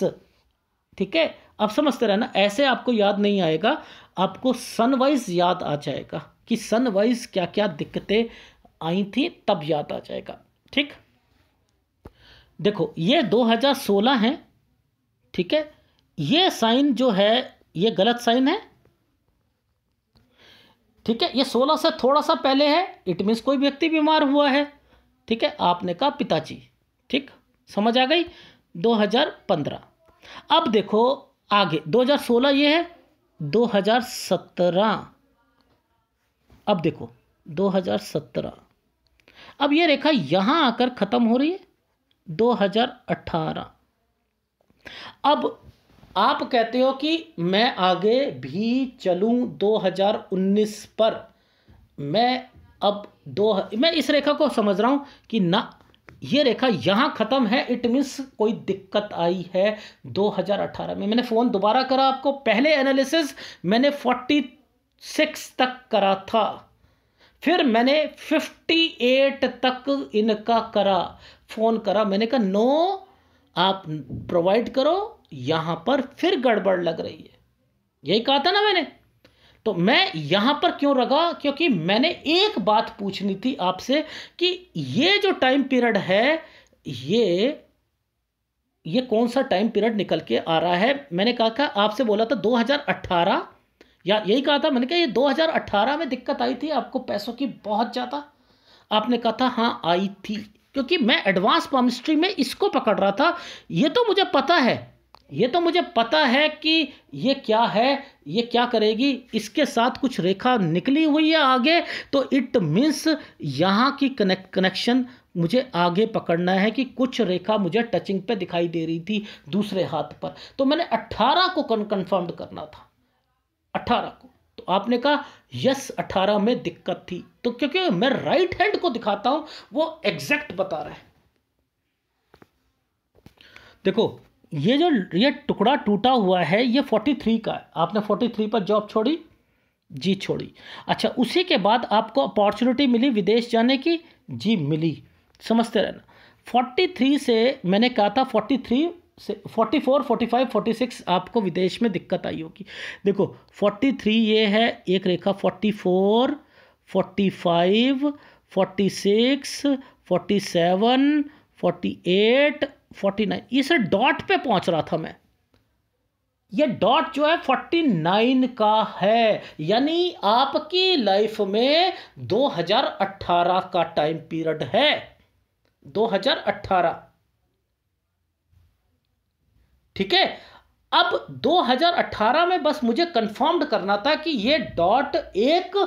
ठीक है आप समझते रहना ऐसे आपको याद नहीं आएगा आपको सनवाइज याद आ जाएगा कि सनवाइज क्या क्या दिक्कतें आई थी तब याद आ जाएगा ठीक देखो ये 2016 है ठीक है ये साइन जो है ये गलत साइन है ठीक है ये 16 से थोड़ा सा पहले है इट मीन्स कोई व्यक्ति बीमार हुआ है ठीक है आपने कहा पिताजी ठीक समझ आ गई 2015 अब देखो आगे 2016 ये है 2017 अब देखो 2017 अब ये रेखा यहां आकर ख़त्म हो रही है 2018 अब आप कहते हो कि मैं आगे भी चलूं 2019 पर मैं अब दो मैं इस रेखा को समझ रहा हूं कि ना ये रेखा यहां ख़त्म है इट मीन्स कोई दिक्कत आई है 2018 में मैंने फ़ोन दोबारा करा आपको पहले एनालिसिस मैंने 46 तक करा था फिर मैंने 58 तक इनका करा फ़ोन करा मैंने कहा नो आप प्रोवाइड करो यहां पर फिर गड़बड़ लग रही है यही कहा था ना मैंने तो मैं यहां पर क्यों रगा क्योंकि मैंने एक बात पूछनी थी आपसे कि ये जो टाइम पीरियड है ये ये कौन सा टाइम पीरियड निकल के आ रहा है मैंने कहा था आपसे बोला था 2018 या यही कहा था मैंने कहा ये 2018 में दिक्कत आई थी आपको पैसों की बहुत ज़्यादा आपने कहा था हाँ आई थी क्योंकि मैं एडवांस पामिस्ट्री में इसको पकड़ रहा था ये तो मुझे पता है ये तो मुझे पता है कि ये क्या है ये क्या करेगी इसके साथ कुछ रेखा निकली हुई है आगे तो इट मीन्स यहाँ की कनेक्ट कनेक्शन मुझे आगे पकड़ना है कि कुछ रेखा मुझे टचिंग पे दिखाई दे रही थी दूसरे हाथ पर तो मैंने 18 को कन्फर्म करना था 18 को तो आपने कहा यस 18 में दिक्कत थी तो क्योंकि मैं राइट हैंड को दिखाता हूं वो एग्जैक्ट बता रहे हैं देखो ये जो ये टुकड़ा टूटा हुआ है ये फोर्टी थ्री का है आपने फोर्टी थ्री पर जॉब छोड़ी जी छोड़ी अच्छा उसी के बाद आपको अपॉर्चुनिटी मिली विदेश जाने की जी मिली समझते रहना फोर्टी थ्री से मैंने कहा था फोर्टी थ्री से forty four forty five forty six आपको विदेश में दिक्कत आई होगी देखो फोर्टी थ्री ये है एक रेखा forty four forty five forty six forty seven forty eight forty nine इसे डॉट पे पहुंच रहा था मैं ये डॉट जो है फोर्टी नाइन का है यानी आपकी लाइफ में दो हजार अट्ठारह का टाइम पीरियड है दो हजार अट्ठारह ठीक है अब 2018 में बस मुझे कंफर्म्ड करना था कि ये डॉट एक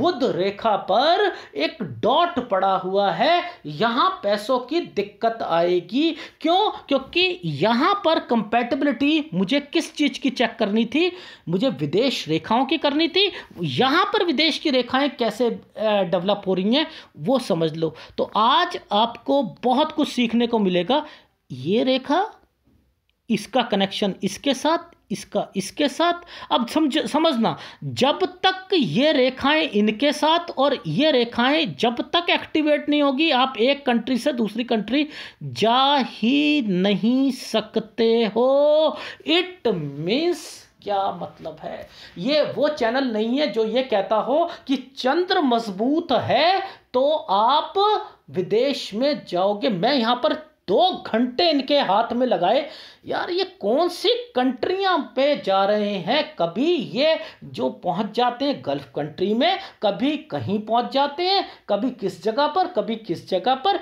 बुद्ध रेखा पर एक डॉट पड़ा हुआ है यहाँ पैसों की दिक्कत आएगी क्यों क्योंकि यहाँ पर कंपेटेबिलिटी मुझे किस चीज़ की चेक करनी थी मुझे विदेश रेखाओं की करनी थी यहाँ पर विदेश की रेखाएं कैसे डेवलप हो रही हैं वो समझ लो तो आज आपको बहुत कुछ सीखने को मिलेगा ये रेखा इसका कनेक्शन इसके साथ इसका इसके साथ अब समझ समझना जब तक ये रेखाएं इनके साथ और ये रेखाएं जब तक एक्टिवेट नहीं होगी आप एक कंट्री से दूसरी कंट्री जा ही नहीं सकते हो इट मीन्स क्या मतलब है ये वो चैनल नहीं है जो ये कहता हो कि चंद्र मजबूत है तो आप विदेश में जाओगे मैं यहां पर दो घंटे इनके हाथ में लगाए यार ये कौन सी कंट्रियाँ पे जा रहे हैं कभी ये जो पहुंच जाते हैं गल्फ कंट्री में कभी कहीं पहुंच जाते हैं कभी किस जगह पर कभी किस जगह पर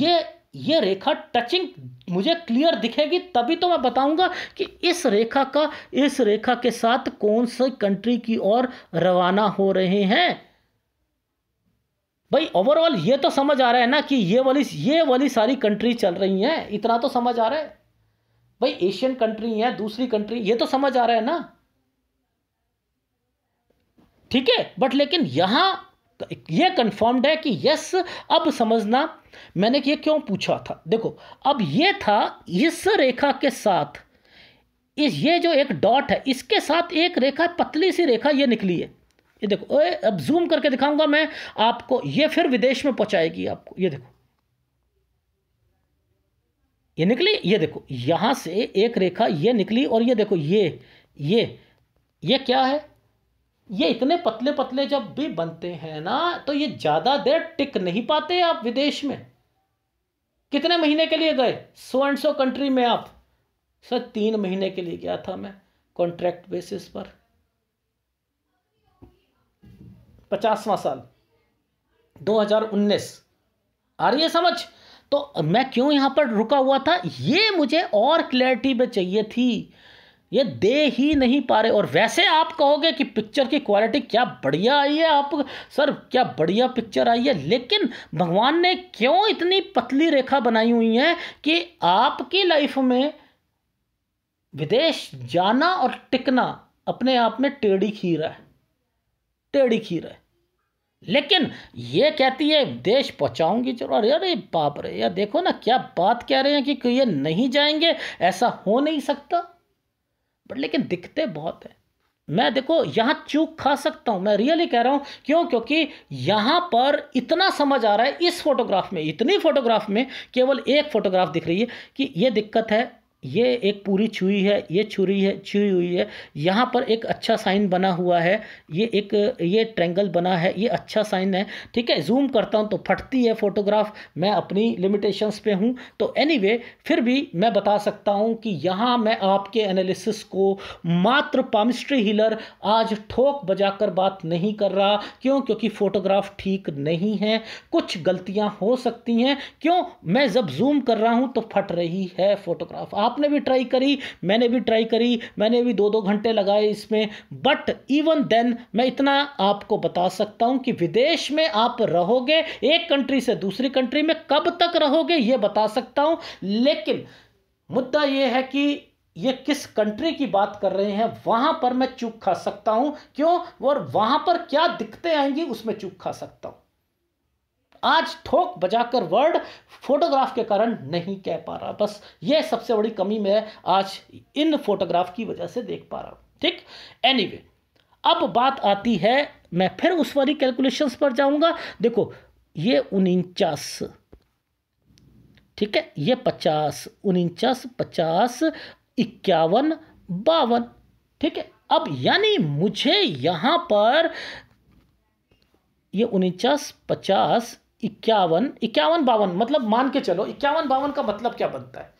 ये ये रेखा टचिंग मुझे क्लियर दिखेगी तभी तो मैं बताऊंगा कि इस रेखा का इस रेखा के साथ कौन सी कंट्री की ओर रवाना हो रहे हैं भाई ओवरऑल ये तो समझ आ रहा है ना कि ये वाली ये वाली सारी कंट्री चल रही हैं इतना तो समझ आ रहा है भाई एशियन कंट्री है दूसरी कंट्री ये तो समझ आ रहा है ना ठीक है बट लेकिन यहां ये कंफर्म्ड है कि यस अब समझना मैंने ये क्यों पूछा था देखो अब ये था इस रेखा के साथ इस ये जो एक डॉट है इसके साथ एक रेखा पतली सी रेखा ये निकली है ये देखो ए, अब जूम करके दिखाऊंगा मैं आपको ये फिर विदेश में पहुंचाएगी आपको ये देखो ये निकली ये देखो यहां से एक रेखा ये निकली और ये देखो ये ये ये क्या है ये इतने पतले पतले जब भी बनते हैं ना तो ये ज़्यादा देर टिक नहीं पाते आप विदेश में कितने महीने के लिए गए सो एंड सो कंट्री में आप सर तीन महीने के लिए गया था मैं कॉन्ट्रैक्ट बेसिस पर पचासवा साल 2019 आ रही है समझ तो मैं क्यों यहाँ पर रुका हुआ था ये मुझे और क्लैरिटी में चाहिए थी ये दे ही नहीं पा रहे और वैसे आप कहोगे कि पिक्चर की क्वालिटी क्या बढ़िया आई है आप सर क्या बढ़िया पिक्चर आई है लेकिन भगवान ने क्यों इतनी पतली रेखा बनाई हुई है कि आपकी लाइफ में विदेश जाना और टिकना अपने आप में टेढ़ी खीरा है टेढ़ी खीर है लेकिन ये कहती है देश पहुंचाऊंगी जरूर अरे बाप रे यार देखो ना क्या बात कह रहे हैं कि ये नहीं जाएंगे ऐसा हो नहीं सकता बट लेकिन दिखते बहुत है मैं देखो यहां चूक खा सकता हूं मैं रियली कह रहा हूं क्यों क्योंकि यहां पर इतना समझ आ रहा है इस फोटोग्राफ में इतनी फोटोग्राफ में केवल एक फोटोग्राफ दिख रही है कि यह दिक्कत है ये एक पूरी छुई है ये छुरी है छुई हुई है यहाँ पर एक अच्छा साइन बना हुआ है ये एक ये ट्रेंगल बना है ये अच्छा साइन है ठीक है जूम करता हूँ तो फटती है फोटोग्राफ मैं अपनी लिमिटेशंस पे हूँ तो एनीवे anyway, फिर भी मैं बता सकता हूँ कि यहाँ मैं आपके एनालिसिस को मात्र पामिस्ट्री हीलर आज ठोक कर बात नहीं कर रहा क्यों क्योंकि फ़ोटोग्राफ ठीक नहीं है कुछ गलतियाँ हो सकती हैं क्यों मैं जब जूम कर रहा हूँ तो फट रही है फ़ोटोग्राफ आपने भी ट्राई करी मैंने भी ट्राई करी मैंने भी दो दो घंटे लगाए इसमें बट इवन देन मैं इतना आपको बता सकता हूँ कि विदेश में आप रहोगे एक कंट्री से दूसरी कंट्री में कब तक रहोगे ये बता सकता हूँ लेकिन मुद्दा यह है कि ये किस कंट्री की बात कर रहे हैं वहां पर मैं चूक खा सकता हूं क्यों और वहां पर क्या दिक्कतें आएंगी उसमें चूक खा सकता हूं आज ठोक बजाकर वर्ड फोटोग्राफ के कारण नहीं कह पा रहा बस ये सबसे बड़ी कमी मैं आज इन फोटोग्राफ की वजह से देख पा रहा हूँ ठीक एनीवे अब बात आती है मैं फिर उस वाली कैलकुलेशंस पर जाऊंगा देखो ये उनचास ठीक है ये पचास उनचास पचास इक्यावन बावन ठीक है अब यानी मुझे यहां पर ये उनचास पचास इक्यावन इक्यावन बावन मतलब मान के चलो इक्यावन बावन का मतलब क्या बनता है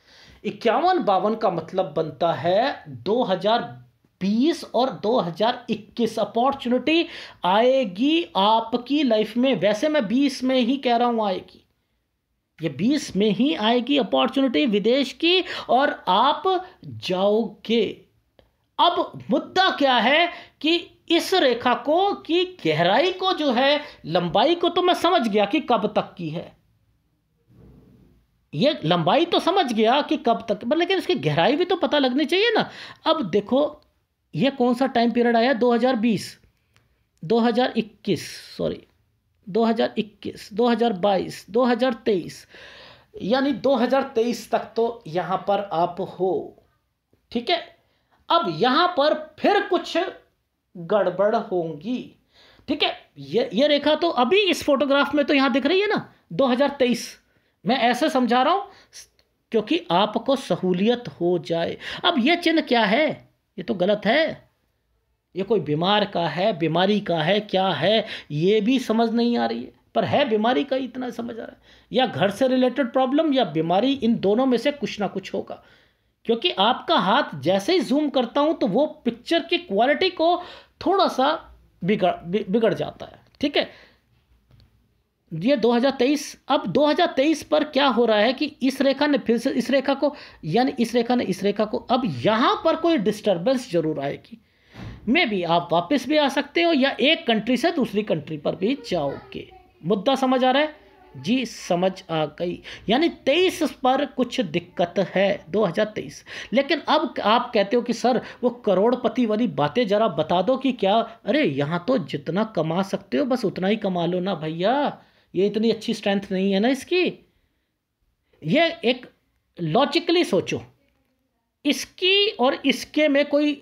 इक्यावन बावन का मतलब बनता है 2020 और 2021 अपॉर्चुनिटी आएगी आपकी लाइफ में वैसे मैं 20 में ही कह रहा हूं आएगी ये 20 में ही आएगी अपॉर्चुनिटी विदेश की और आप जाओगे अब मुद्दा क्या है कि इस रेखा को की गहराई को जो है लंबाई को तो मैं समझ गया कि कब तक की है ये लंबाई तो समझ गया कि कब तक पर लेकिन इसकी गहराई भी तो पता लगनी चाहिए ना अब देखो ये कौन सा टाइम पीरियड आया 2020 2021 सॉरी 2021 2022 2023 यानी 2023 तक तो यहां पर आप हो ठीक है अब यहां पर फिर कुछ गड़बड़ होंगी ठीक है ये ये रेखा तो अभी इस फोटोग्राफ में तो यहां दिख रही है ना 2023 मैं ऐसे समझा रहा हूं क्योंकि आपको सहूलियत हो जाए अब ये चिन्ह क्या है ये तो गलत है ये कोई बीमार का है बीमारी का है क्या है ये भी समझ नहीं आ रही है पर है बीमारी का इतना समझ आ रहा है या घर से रिलेटेड प्रॉब्लम या बीमारी इन दोनों में से कुछ ना कुछ होगा क्योंकि आपका हाथ जैसे ही जूम करता हूं तो वो पिक्चर की क्वालिटी को थोड़ा सा बिगड़ बिगड़ जाता है ठीक है ये 2023 अब 2023 पर क्या हो रहा है कि इस रेखा ने फिर से इस रेखा को यानी इस रेखा ने इस रेखा को अब यहां पर कोई डिस्टरबेंस जरूर आएगी मे भी आप वापस भी आ सकते हो या एक कंट्री से दूसरी कंट्री पर भी जाओगे मुद्दा समझ आ रहा है जी समझ आ गई यानी तेईस पर कुछ दिक्कत है 2023 लेकिन अब आप कहते हो कि सर वो करोड़पति वाली बातें जरा बता दो कि क्या अरे यहाँ तो जितना कमा सकते हो बस उतना ही कमा लो ना भैया ये इतनी अच्छी स्ट्रेंथ नहीं है ना इसकी ये एक लॉजिकली सोचो इसकी और इसके में कोई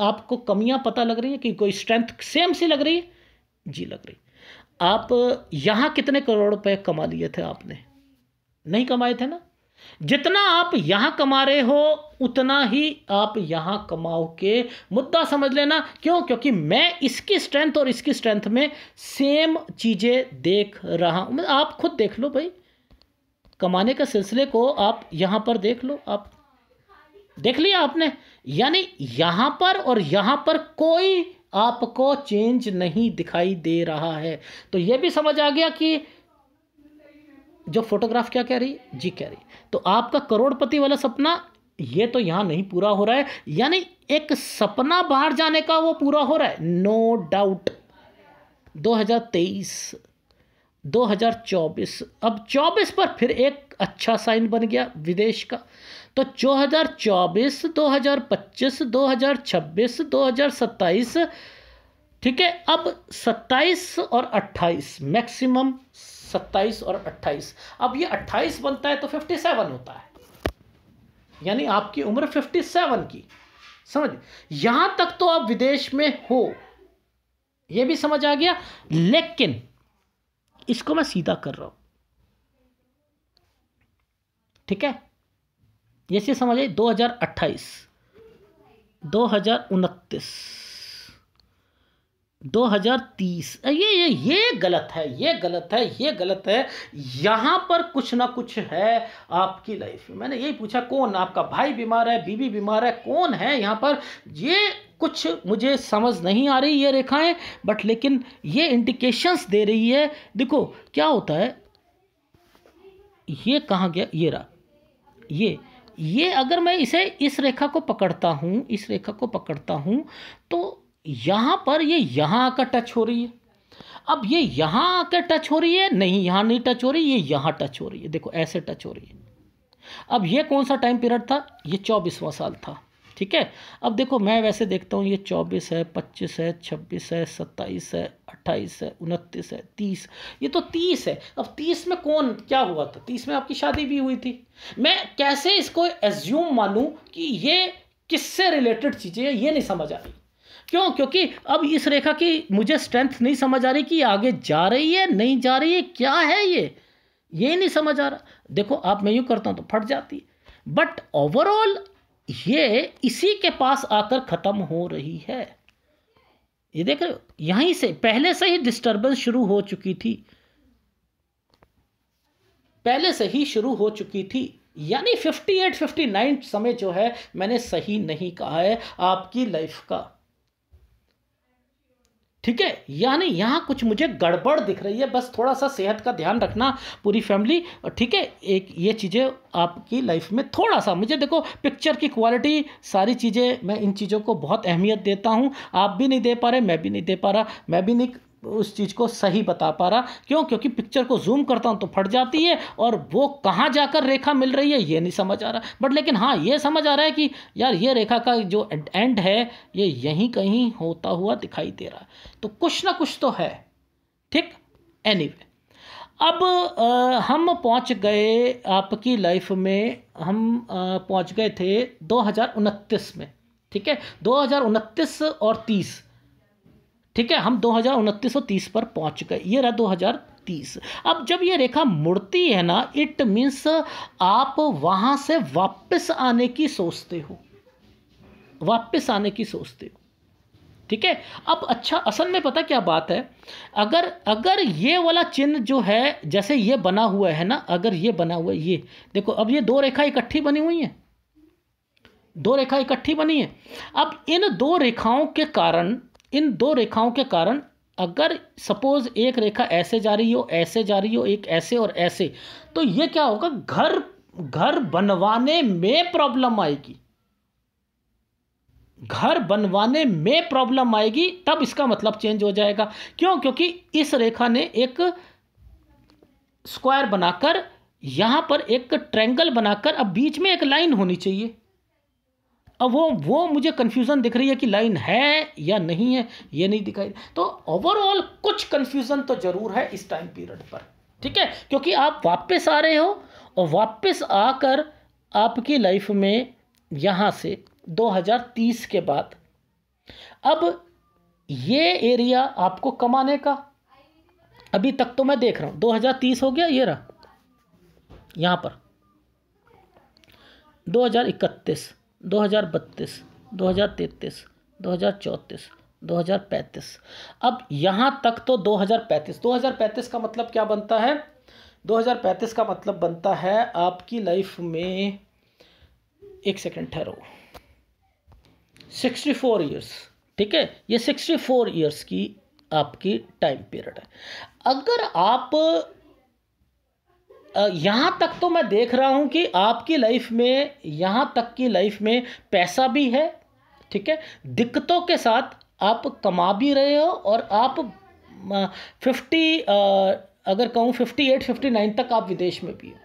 आपको कमियां पता लग रही है कि कोई स्ट्रेंथ सेम सी लग रही है जी लग रही है आप यहां कितने करोड़ रुपए कमा लिए थे आपने नहीं कमाए थे ना जितना आप यहां कमा रहे हो उतना ही आप यहां कमाओ के मुद्दा समझ लेना क्यों क्योंकि मैं इसकी स्ट्रेंथ और इसकी स्ट्रेंथ में सेम चीज़ें देख रहा हूं आप खुद देख लो भाई कमाने के सिलसिले को आप यहां पर देख लो आप देख लिया आपने यानी यहां पर और यहां पर कोई आपको चेंज नहीं दिखाई दे रहा है तो ये भी समझ आ गया कि जो फोटोग्राफ क्या कह रही जी कह रही तो आपका करोड़पति वाला सपना ये तो यहां नहीं पूरा हो रहा है यानी एक सपना बाहर जाने का वो पूरा हो रहा है नो डाउट 2023 2024 अब 24 पर फिर एक अच्छा साइन बन गया विदेश का तो 2024, 2025, 2026, 2027 ठीक है अब 27 और 28 मैक्सिमम 27 और 28 अब ये 28 बनता है तो 57 होता है यानी आपकी उम्र 57 की समझ यहां तक तो आप विदेश में हो यह भी समझ आ गया लेकिन इसको मैं सीधा कर रहा हूं ठीक है जैसे समझ आए दो हज़ार अट्ठाईस दो हज़ार उनतीस दो हज़ार तीस ये ये ये गलत है ये गलत है ये गलत है यहाँ पर कुछ ना कुछ है आपकी लाइफ में मैंने यही पूछा कौन आपका भाई बीमार है बीवी बीमार है कौन है यहाँ पर ये कुछ मुझे समझ नहीं आ रही ये रेखाएं बट लेकिन ये इंडिकेशंस दे रही है देखो क्या होता है ये कहाँ गया ये रहा ये ये अगर मैं इसे इस रेखा को पकड़ता हूँ इस रेखा को पकड़ता हूँ तो यहाँ पर ये यहाँ आकर टच हो रही है अब ये यहाँ आकर टच हो रही है नहीं यहाँ नहीं टच हो रही ये यहाँ टच हो रही है देखो ऐसे टच हो रही है अब ये कौन सा टाइम पीरियड था ये चौबीसवां साल था ठीक है अब देखो मैं वैसे देखता हूँ ये चौबीस है पच्चीस है छब्बीस है सत्ताईस है अट्ठाईस है उनतीस है तीस ये तो तीस है अब तीस में कौन क्या हुआ था तीस में आपकी शादी भी हुई थी मैं कैसे इसको एज्यूम मानूँ कि ये किससे रिलेटेड चीज़ें ये नहीं समझ आ रही क्यों क्योंकि अब इस रेखा की मुझे स्ट्रेंथ नहीं समझ आ रही कि आगे जा रही है नहीं जा रही है क्या है ये ये नहीं समझ आ रहा देखो आप मैं यूँ करता हूँ तो फट जाती है बट ओवरऑल ये इसी के पास आकर ख़त्म हो रही है ये देख रहे हो यहीं से पहले से ही डिस्टरबेंस शुरू हो चुकी थी पहले से ही शुरू हो चुकी थी यानी 58, 59 समय जो है मैंने सही नहीं कहा है आपकी लाइफ का ठीक है यानी यहाँ कुछ मुझे गड़बड़ दिख रही है बस थोड़ा सा सेहत का ध्यान रखना पूरी फैमिली ठीक है एक ये चीज़ें आपकी लाइफ में थोड़ा सा मुझे देखो पिक्चर की क्वालिटी सारी चीज़ें मैं इन चीज़ों को बहुत अहमियत देता हूँ आप भी नहीं दे पा रहे मैं भी नहीं दे पा रहा मैं भी नहीं उस चीज़ को सही बता पा रहा क्यों क्योंकि पिक्चर को जूम करता हूँ तो फट जाती है और वो कहाँ जाकर रेखा मिल रही है ये नहीं समझ आ रहा बट लेकिन हाँ ये समझ आ रहा है कि यार ये रेखा का जो एंड है ये यहीं कहीं होता हुआ दिखाई दे रहा है तो कुछ ना कुछ तो है ठीक एनी anyway, अब आ, हम पहुंच गए आपकी लाइफ में हम आ, पहुंच गए थे दो में ठीक है दो और तीस ठीक है हम दो पर पहुंच गए ये रहा दो तीस अब जब ये रेखा मुड़ती है ना इट मीन्स आप वहां से वापस आने की सोचते हो वापस आने की सोचते हो ठीक है अब अच्छा असल में पता क्या बात है अगर अगर ये वाला चिन्ह जो है जैसे ये बना हुआ है ना अगर ये बना हुआ है ये देखो अब ये दो रेखा इकट्ठी बनी हुई है दो रेखा इकट्ठी बनी है अब इन दो रेखाओं के कारण इन दो रेखाओं के कारण अगर सपोज एक रेखा ऐसे जा रही हो ऐसे जा रही हो एक ऐसे और ऐसे तो ये क्या होगा घर घर बनवाने में प्रॉब्लम आएगी घर बनवाने में प्रॉब्लम आएगी तब इसका मतलब चेंज हो जाएगा क्यों क्योंकि इस रेखा ने एक स्क्वायर बनाकर यहां पर एक ट्रेंगल बनाकर अब बीच में एक लाइन होनी चाहिए अब वो वो मुझे कन्फ्यूज़न दिख रही है कि लाइन है या नहीं है ये नहीं दिखाई तो ओवरऑल कुछ कन्फ्यूज़न तो ज़रूर है इस टाइम पीरियड पर ठीक है क्योंकि आप वापस आ रहे हो और वापस आकर आपकी लाइफ में यहाँ से 2030 के बाद अब ये एरिया आपको कमाने का अभी तक तो मैं देख रहा हूँ 2030 हो गया ये रहा यहाँ पर 2031 दो हज़ार बत्तीस दो हज़ार दो हज़ार 2035 अब यहाँ तक तो 2035 2035 का मतलब क्या बनता है 2035 का मतलब बनता है आपकी लाइफ में एक सेकंड ठहरो 64 इयर्स ठीक है ये 64 इयर्स की आपकी टाइम पीरियड है अगर आप यहाँ तक तो मैं देख रहा हूँ कि आपकी लाइफ में यहाँ तक की लाइफ में पैसा भी है ठीक है दिक्कतों के साथ आप कमा भी रहे हो और आप फिफ्टी अगर कहूँ फिफ्टी एट फिफ्टी नाइन तक आप विदेश में भी हो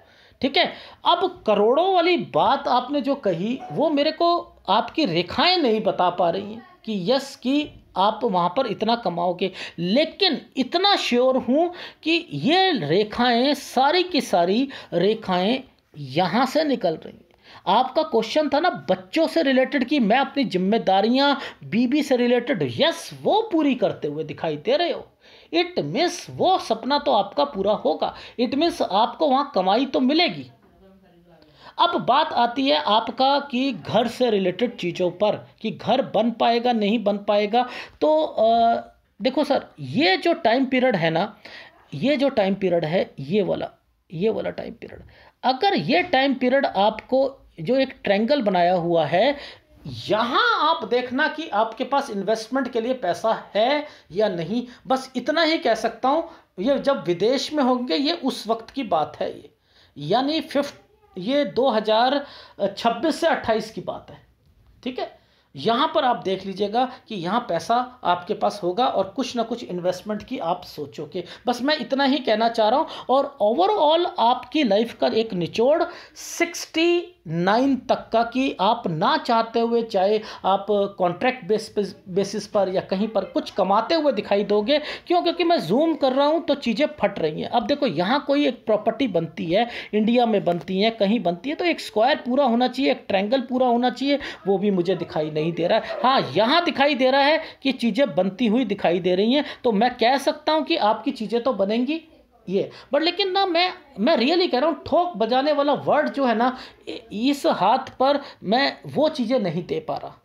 ठीक है अब करोड़ों वाली बात आपने जो कही वो मेरे को आपकी रेखाएं नहीं बता पा रही हैं कि यस कि आप वहाँ पर इतना कमाओगे लेकिन इतना श्योर हूँ कि ये रेखाएँ सारी की सारी रेखाएँ यहाँ से निकल रही आपका क्वेश्चन था ना बच्चों से रिलेटेड कि मैं अपनी जिम्मेदारियां बीबी से रिलेटेड यस वो पूरी करते हुए दिखाई दे रहे हो इट मीन्स वो सपना तो आपका पूरा होगा इट मीन्स आपको वहाँ कमाई तो मिलेगी अब बात आती है आपका कि घर से रिलेटेड चीज़ों पर कि घर बन पाएगा नहीं बन पाएगा तो आ, देखो सर ये जो टाइम पीरियड है ना ये जो टाइम पीरियड है ये वाला ये वाला टाइम पीरियड अगर ये टाइम पीरियड आपको जो एक ट्रैंगल बनाया हुआ है यहाँ आप देखना कि आपके पास इन्वेस्टमेंट के लिए पैसा है या नहीं बस इतना ही कह सकता हूँ ये जब विदेश में होंगे ये उस वक्त की बात है ये यानी फिफ्थ ये 2026 से 28 की बात है ठीक है यहाँ पर आप देख लीजिएगा कि यहाँ पैसा आपके पास होगा और कुछ ना कुछ इन्वेस्टमेंट की आप सोचोगे बस मैं इतना ही कहना चाह रहा हूँ और ओवरऑल आपकी लाइफ का एक निचोड़ सिक्सटी नाइन तक का कि आप ना चाहते हुए चाहे आप कॉन्ट्रैक्ट बेस बेसिस पर या कहीं पर कुछ कमाते हुए दिखाई दोगे क्यों क्योंकि मैं जूम कर रहा हूँ तो चीज़ें फट रही हैं अब देखो यहाँ कोई एक प्रॉपर्टी बनती है इंडिया में बनती है कहीं बनती है तो एक स्क्वायर पूरा होना चाहिए एक ट्रैंगल पूरा होना चाहिए वो भी मुझे दिखाई नहीं दे रहा है हाँ यहाँ दिखाई दे रहा है कि चीज़ें बनती हुई दिखाई दे रही हैं तो मैं कह सकता हूँ कि आपकी चीज़ें तो बनेंगी ये बट लेकिन ना मैं मैं रियली कह रहा हूँ ठोक बजाने वाला वर्ड जो है ना इस हाथ पर मैं वो चीज़ें नहीं दे पा रहा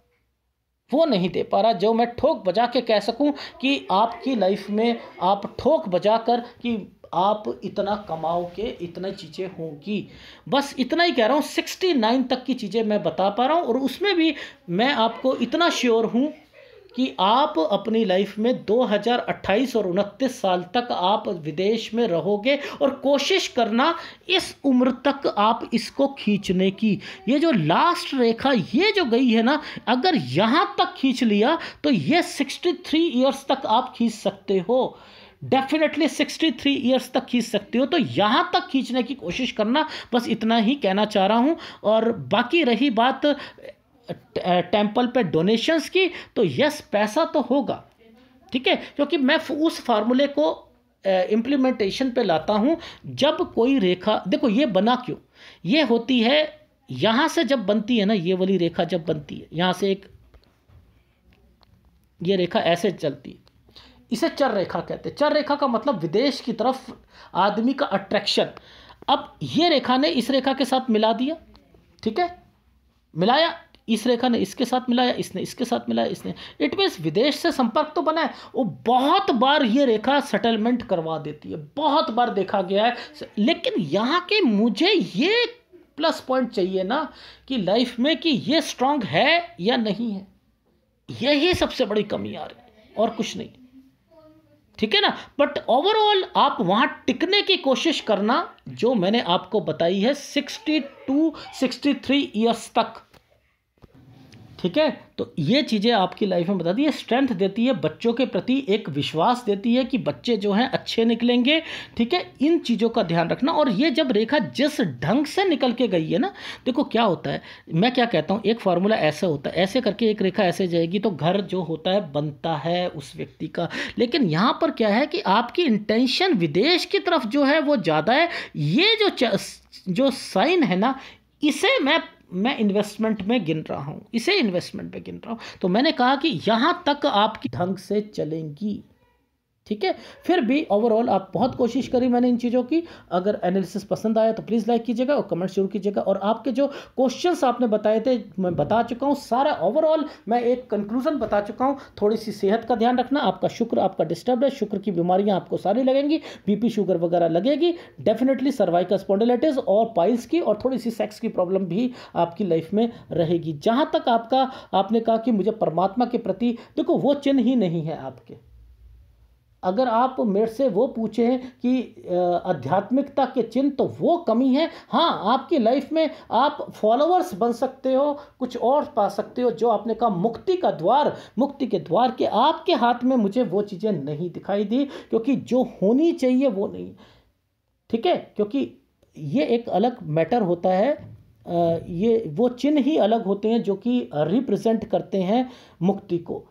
वो नहीं दे पा रहा जो मैं ठोक बजा के कह सकूँ कि आपकी लाइफ में आप ठोक बजा कर कि आप इतना कमाओ के इतनी चीज़ें होंगी बस इतना ही कह रहा हूँ सिक्सटी नाइन तक की चीज़ें मैं बता पा रहा हूँ और उसमें भी मैं आपको इतना श्योर हूँ कि आप अपनी लाइफ में 2028 और उनतीस साल तक आप विदेश में रहोगे और कोशिश करना इस उम्र तक आप इसको खींचने की ये जो लास्ट रेखा ये जो गई है ना अगर यहाँ तक खींच लिया तो ये 63 ईयर्स तक आप खींच सकते हो डेफिनेटली 63 ईयर्स तक खींच सकते हो तो यहाँ तक खींचने की कोशिश करना बस इतना ही कहना चाह रहा हूँ और बाकी रही बात टेम्पल पे डोनेशंस की तो यस पैसा तो होगा ठीक है क्योंकि मैं उस फार्मूले को इम्प्लीमेंटेशन पे लाता हूँ जब कोई रेखा देखो ये बना क्यों ये होती है यहाँ से जब बनती है ना ये वाली रेखा जब बनती है यहाँ से एक ये रेखा ऐसे चलती है इसे चर रेखा कहते हैं चर रेखा का मतलब विदेश की तरफ आदमी का अट्रैक्शन अब ये रेखा ने इस रेखा के साथ मिला दिया ठीक है मिलाया इस रेखा ने इसके साथ मिलाया इसने इसके साथ मिलाया इसने इट मीन्स विदेश से संपर्क तो बना है वो बहुत बार ये रेखा सेटलमेंट करवा देती है बहुत बार देखा गया है लेकिन यहाँ के मुझे ये प्लस पॉइंट चाहिए ना कि लाइफ में कि ये स्ट्रांग है या नहीं है यही सबसे बड़ी कमी आ रही है और कुछ नहीं ठीक है ना बट ओवरऑल आप वहां टिकने की कोशिश करना जो मैंने आपको बताई है 62 63 इयर्स तक ठीक है तो ये चीज़ें आपकी लाइफ में बता दी ये स्ट्रेंथ देती है बच्चों के प्रति एक विश्वास देती है कि बच्चे जो हैं अच्छे निकलेंगे ठीक है इन चीज़ों का ध्यान रखना और ये जब रेखा जिस ढंग से निकल के गई है ना देखो क्या होता है मैं क्या कहता हूँ एक फार्मूला ऐसा होता है ऐसे करके एक रेखा ऐसे जाएगी तो घर जो होता है बनता है उस व्यक्ति का लेकिन यहाँ पर क्या है कि आपकी इंटेंशन विदेश की तरफ जो है वो ज़्यादा है ये जो जो साइन है ना इसे मैं मैं इन्वेस्टमेंट में गिन रहा हूँ इसे इन्वेस्टमेंट में गिन रहा हूँ तो मैंने कहा कि यहाँ तक आपकी ढंग से चलेंगी ठीक है फिर भी ओवरऑल आप बहुत कोशिश करी मैंने इन चीज़ों की अगर एनालिसिस पसंद आया तो प्लीज़ लाइक कीजिएगा और कमेंट शुरू कीजिएगा और आपके जो क्वेश्चंस आपने बताए थे मैं बता चुका हूँ सारा ओवरऑल मैं एक कंक्लूजन बता चुका हूँ थोड़ी सी सेहत का ध्यान रखना आपका शुक्र आपका डिस्टर्ब है शुक्र की बीमारियाँ आपको सारी लगेंगी बी शुगर वगैरह लगेगी डेफिनेटली सर्वाइकल स्पॉन्डोलाइटिस और पाइल्स की और थोड़ी सी सेक्स की प्रॉब्लम भी आपकी लाइफ में रहेगी जहाँ तक आपका आपने कहा कि मुझे परमात्मा के प्रति देखो वो चिन्ह ही नहीं है आपके अगर आप मेरे से वो पूछें कि आध्यात्मिकता के चिन्ह तो वो कमी है हाँ आपकी लाइफ में आप फॉलोअर्स बन सकते हो कुछ और पा सकते हो जो आपने कहा मुक्ति का द्वार मुक्ति के द्वार के आपके हाथ में मुझे वो चीज़ें नहीं दिखाई दी क्योंकि जो होनी चाहिए वो नहीं ठीक है क्योंकि ये एक अलग मैटर होता है ये वो चिन्ह ही अलग होते हैं जो कि रिप्रेजेंट करते हैं मुक्ति को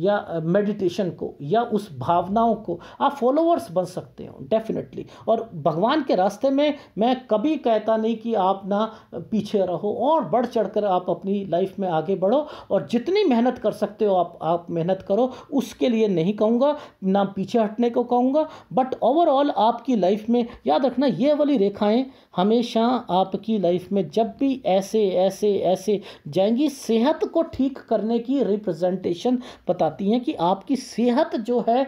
या मेडिटेशन को या उस भावनाओं को आप फॉलोअर्स बन सकते हो डेफिनेटली और भगवान के रास्ते में मैं कभी कहता नहीं कि आप ना पीछे रहो और बढ़ चढ़कर आप अपनी लाइफ में आगे बढ़ो और जितनी मेहनत कर सकते हो आप आप मेहनत करो उसके लिए नहीं कहूँगा ना पीछे हटने को कहूँगा बट ओवरऑल आपकी लाइफ में याद रखना ये वाली रेखाएँ हमेशा आपकी लाइफ में जब भी ऐसे ऐसे ऐसे जाएंगी सेहत को ठीक करने की रिप्रेजेंटेशन बता बताती हैं कि आपकी सेहत जो है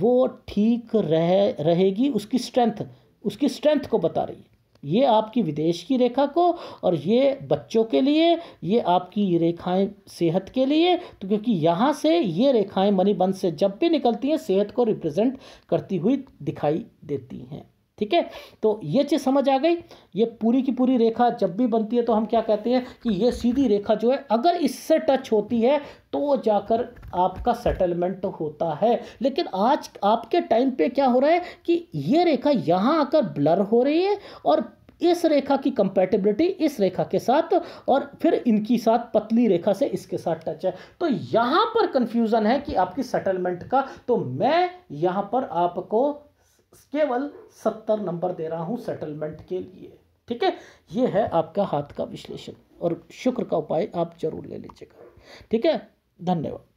वो ठीक रह रहेगी उसकी स्ट्रेंथ उसकी स्ट्रेंथ को बता रही है ये आपकी विदेश की रेखा को और ये बच्चों के लिए ये आपकी रेखाएं सेहत के लिए तो क्योंकि यहाँ से ये रेखाएं मणिबंध से जब भी निकलती हैं सेहत को रिप्रेजेंट करती हुई दिखाई देती हैं ठीक है तो ये चीज़ समझ आ गई ये पूरी की पूरी रेखा जब भी बनती है तो हम क्या कहते हैं कि ये सीधी रेखा जो है अगर इससे टच होती है तो जाकर आपका सेटलमेंट होता है लेकिन आज आपके टाइम पे क्या हो रहा है कि ये रेखा यहाँ आकर ब्लर हो रही है और इस रेखा की कंपेटेबिलिटी इस रेखा के साथ और फिर इनकी साथ पतली रेखा से इसके साथ टच है तो यहाँ पर कंफ्यूजन है कि आपकी सेटलमेंट का तो मैं यहाँ पर आपको केवल सत्तर नंबर दे रहा हूँ सेटलमेंट के लिए ठीक है ये है आपका हाथ का विश्लेषण और शुक्र का उपाय आप जरूर ले लीजिएगा ठीक है धन्यवाद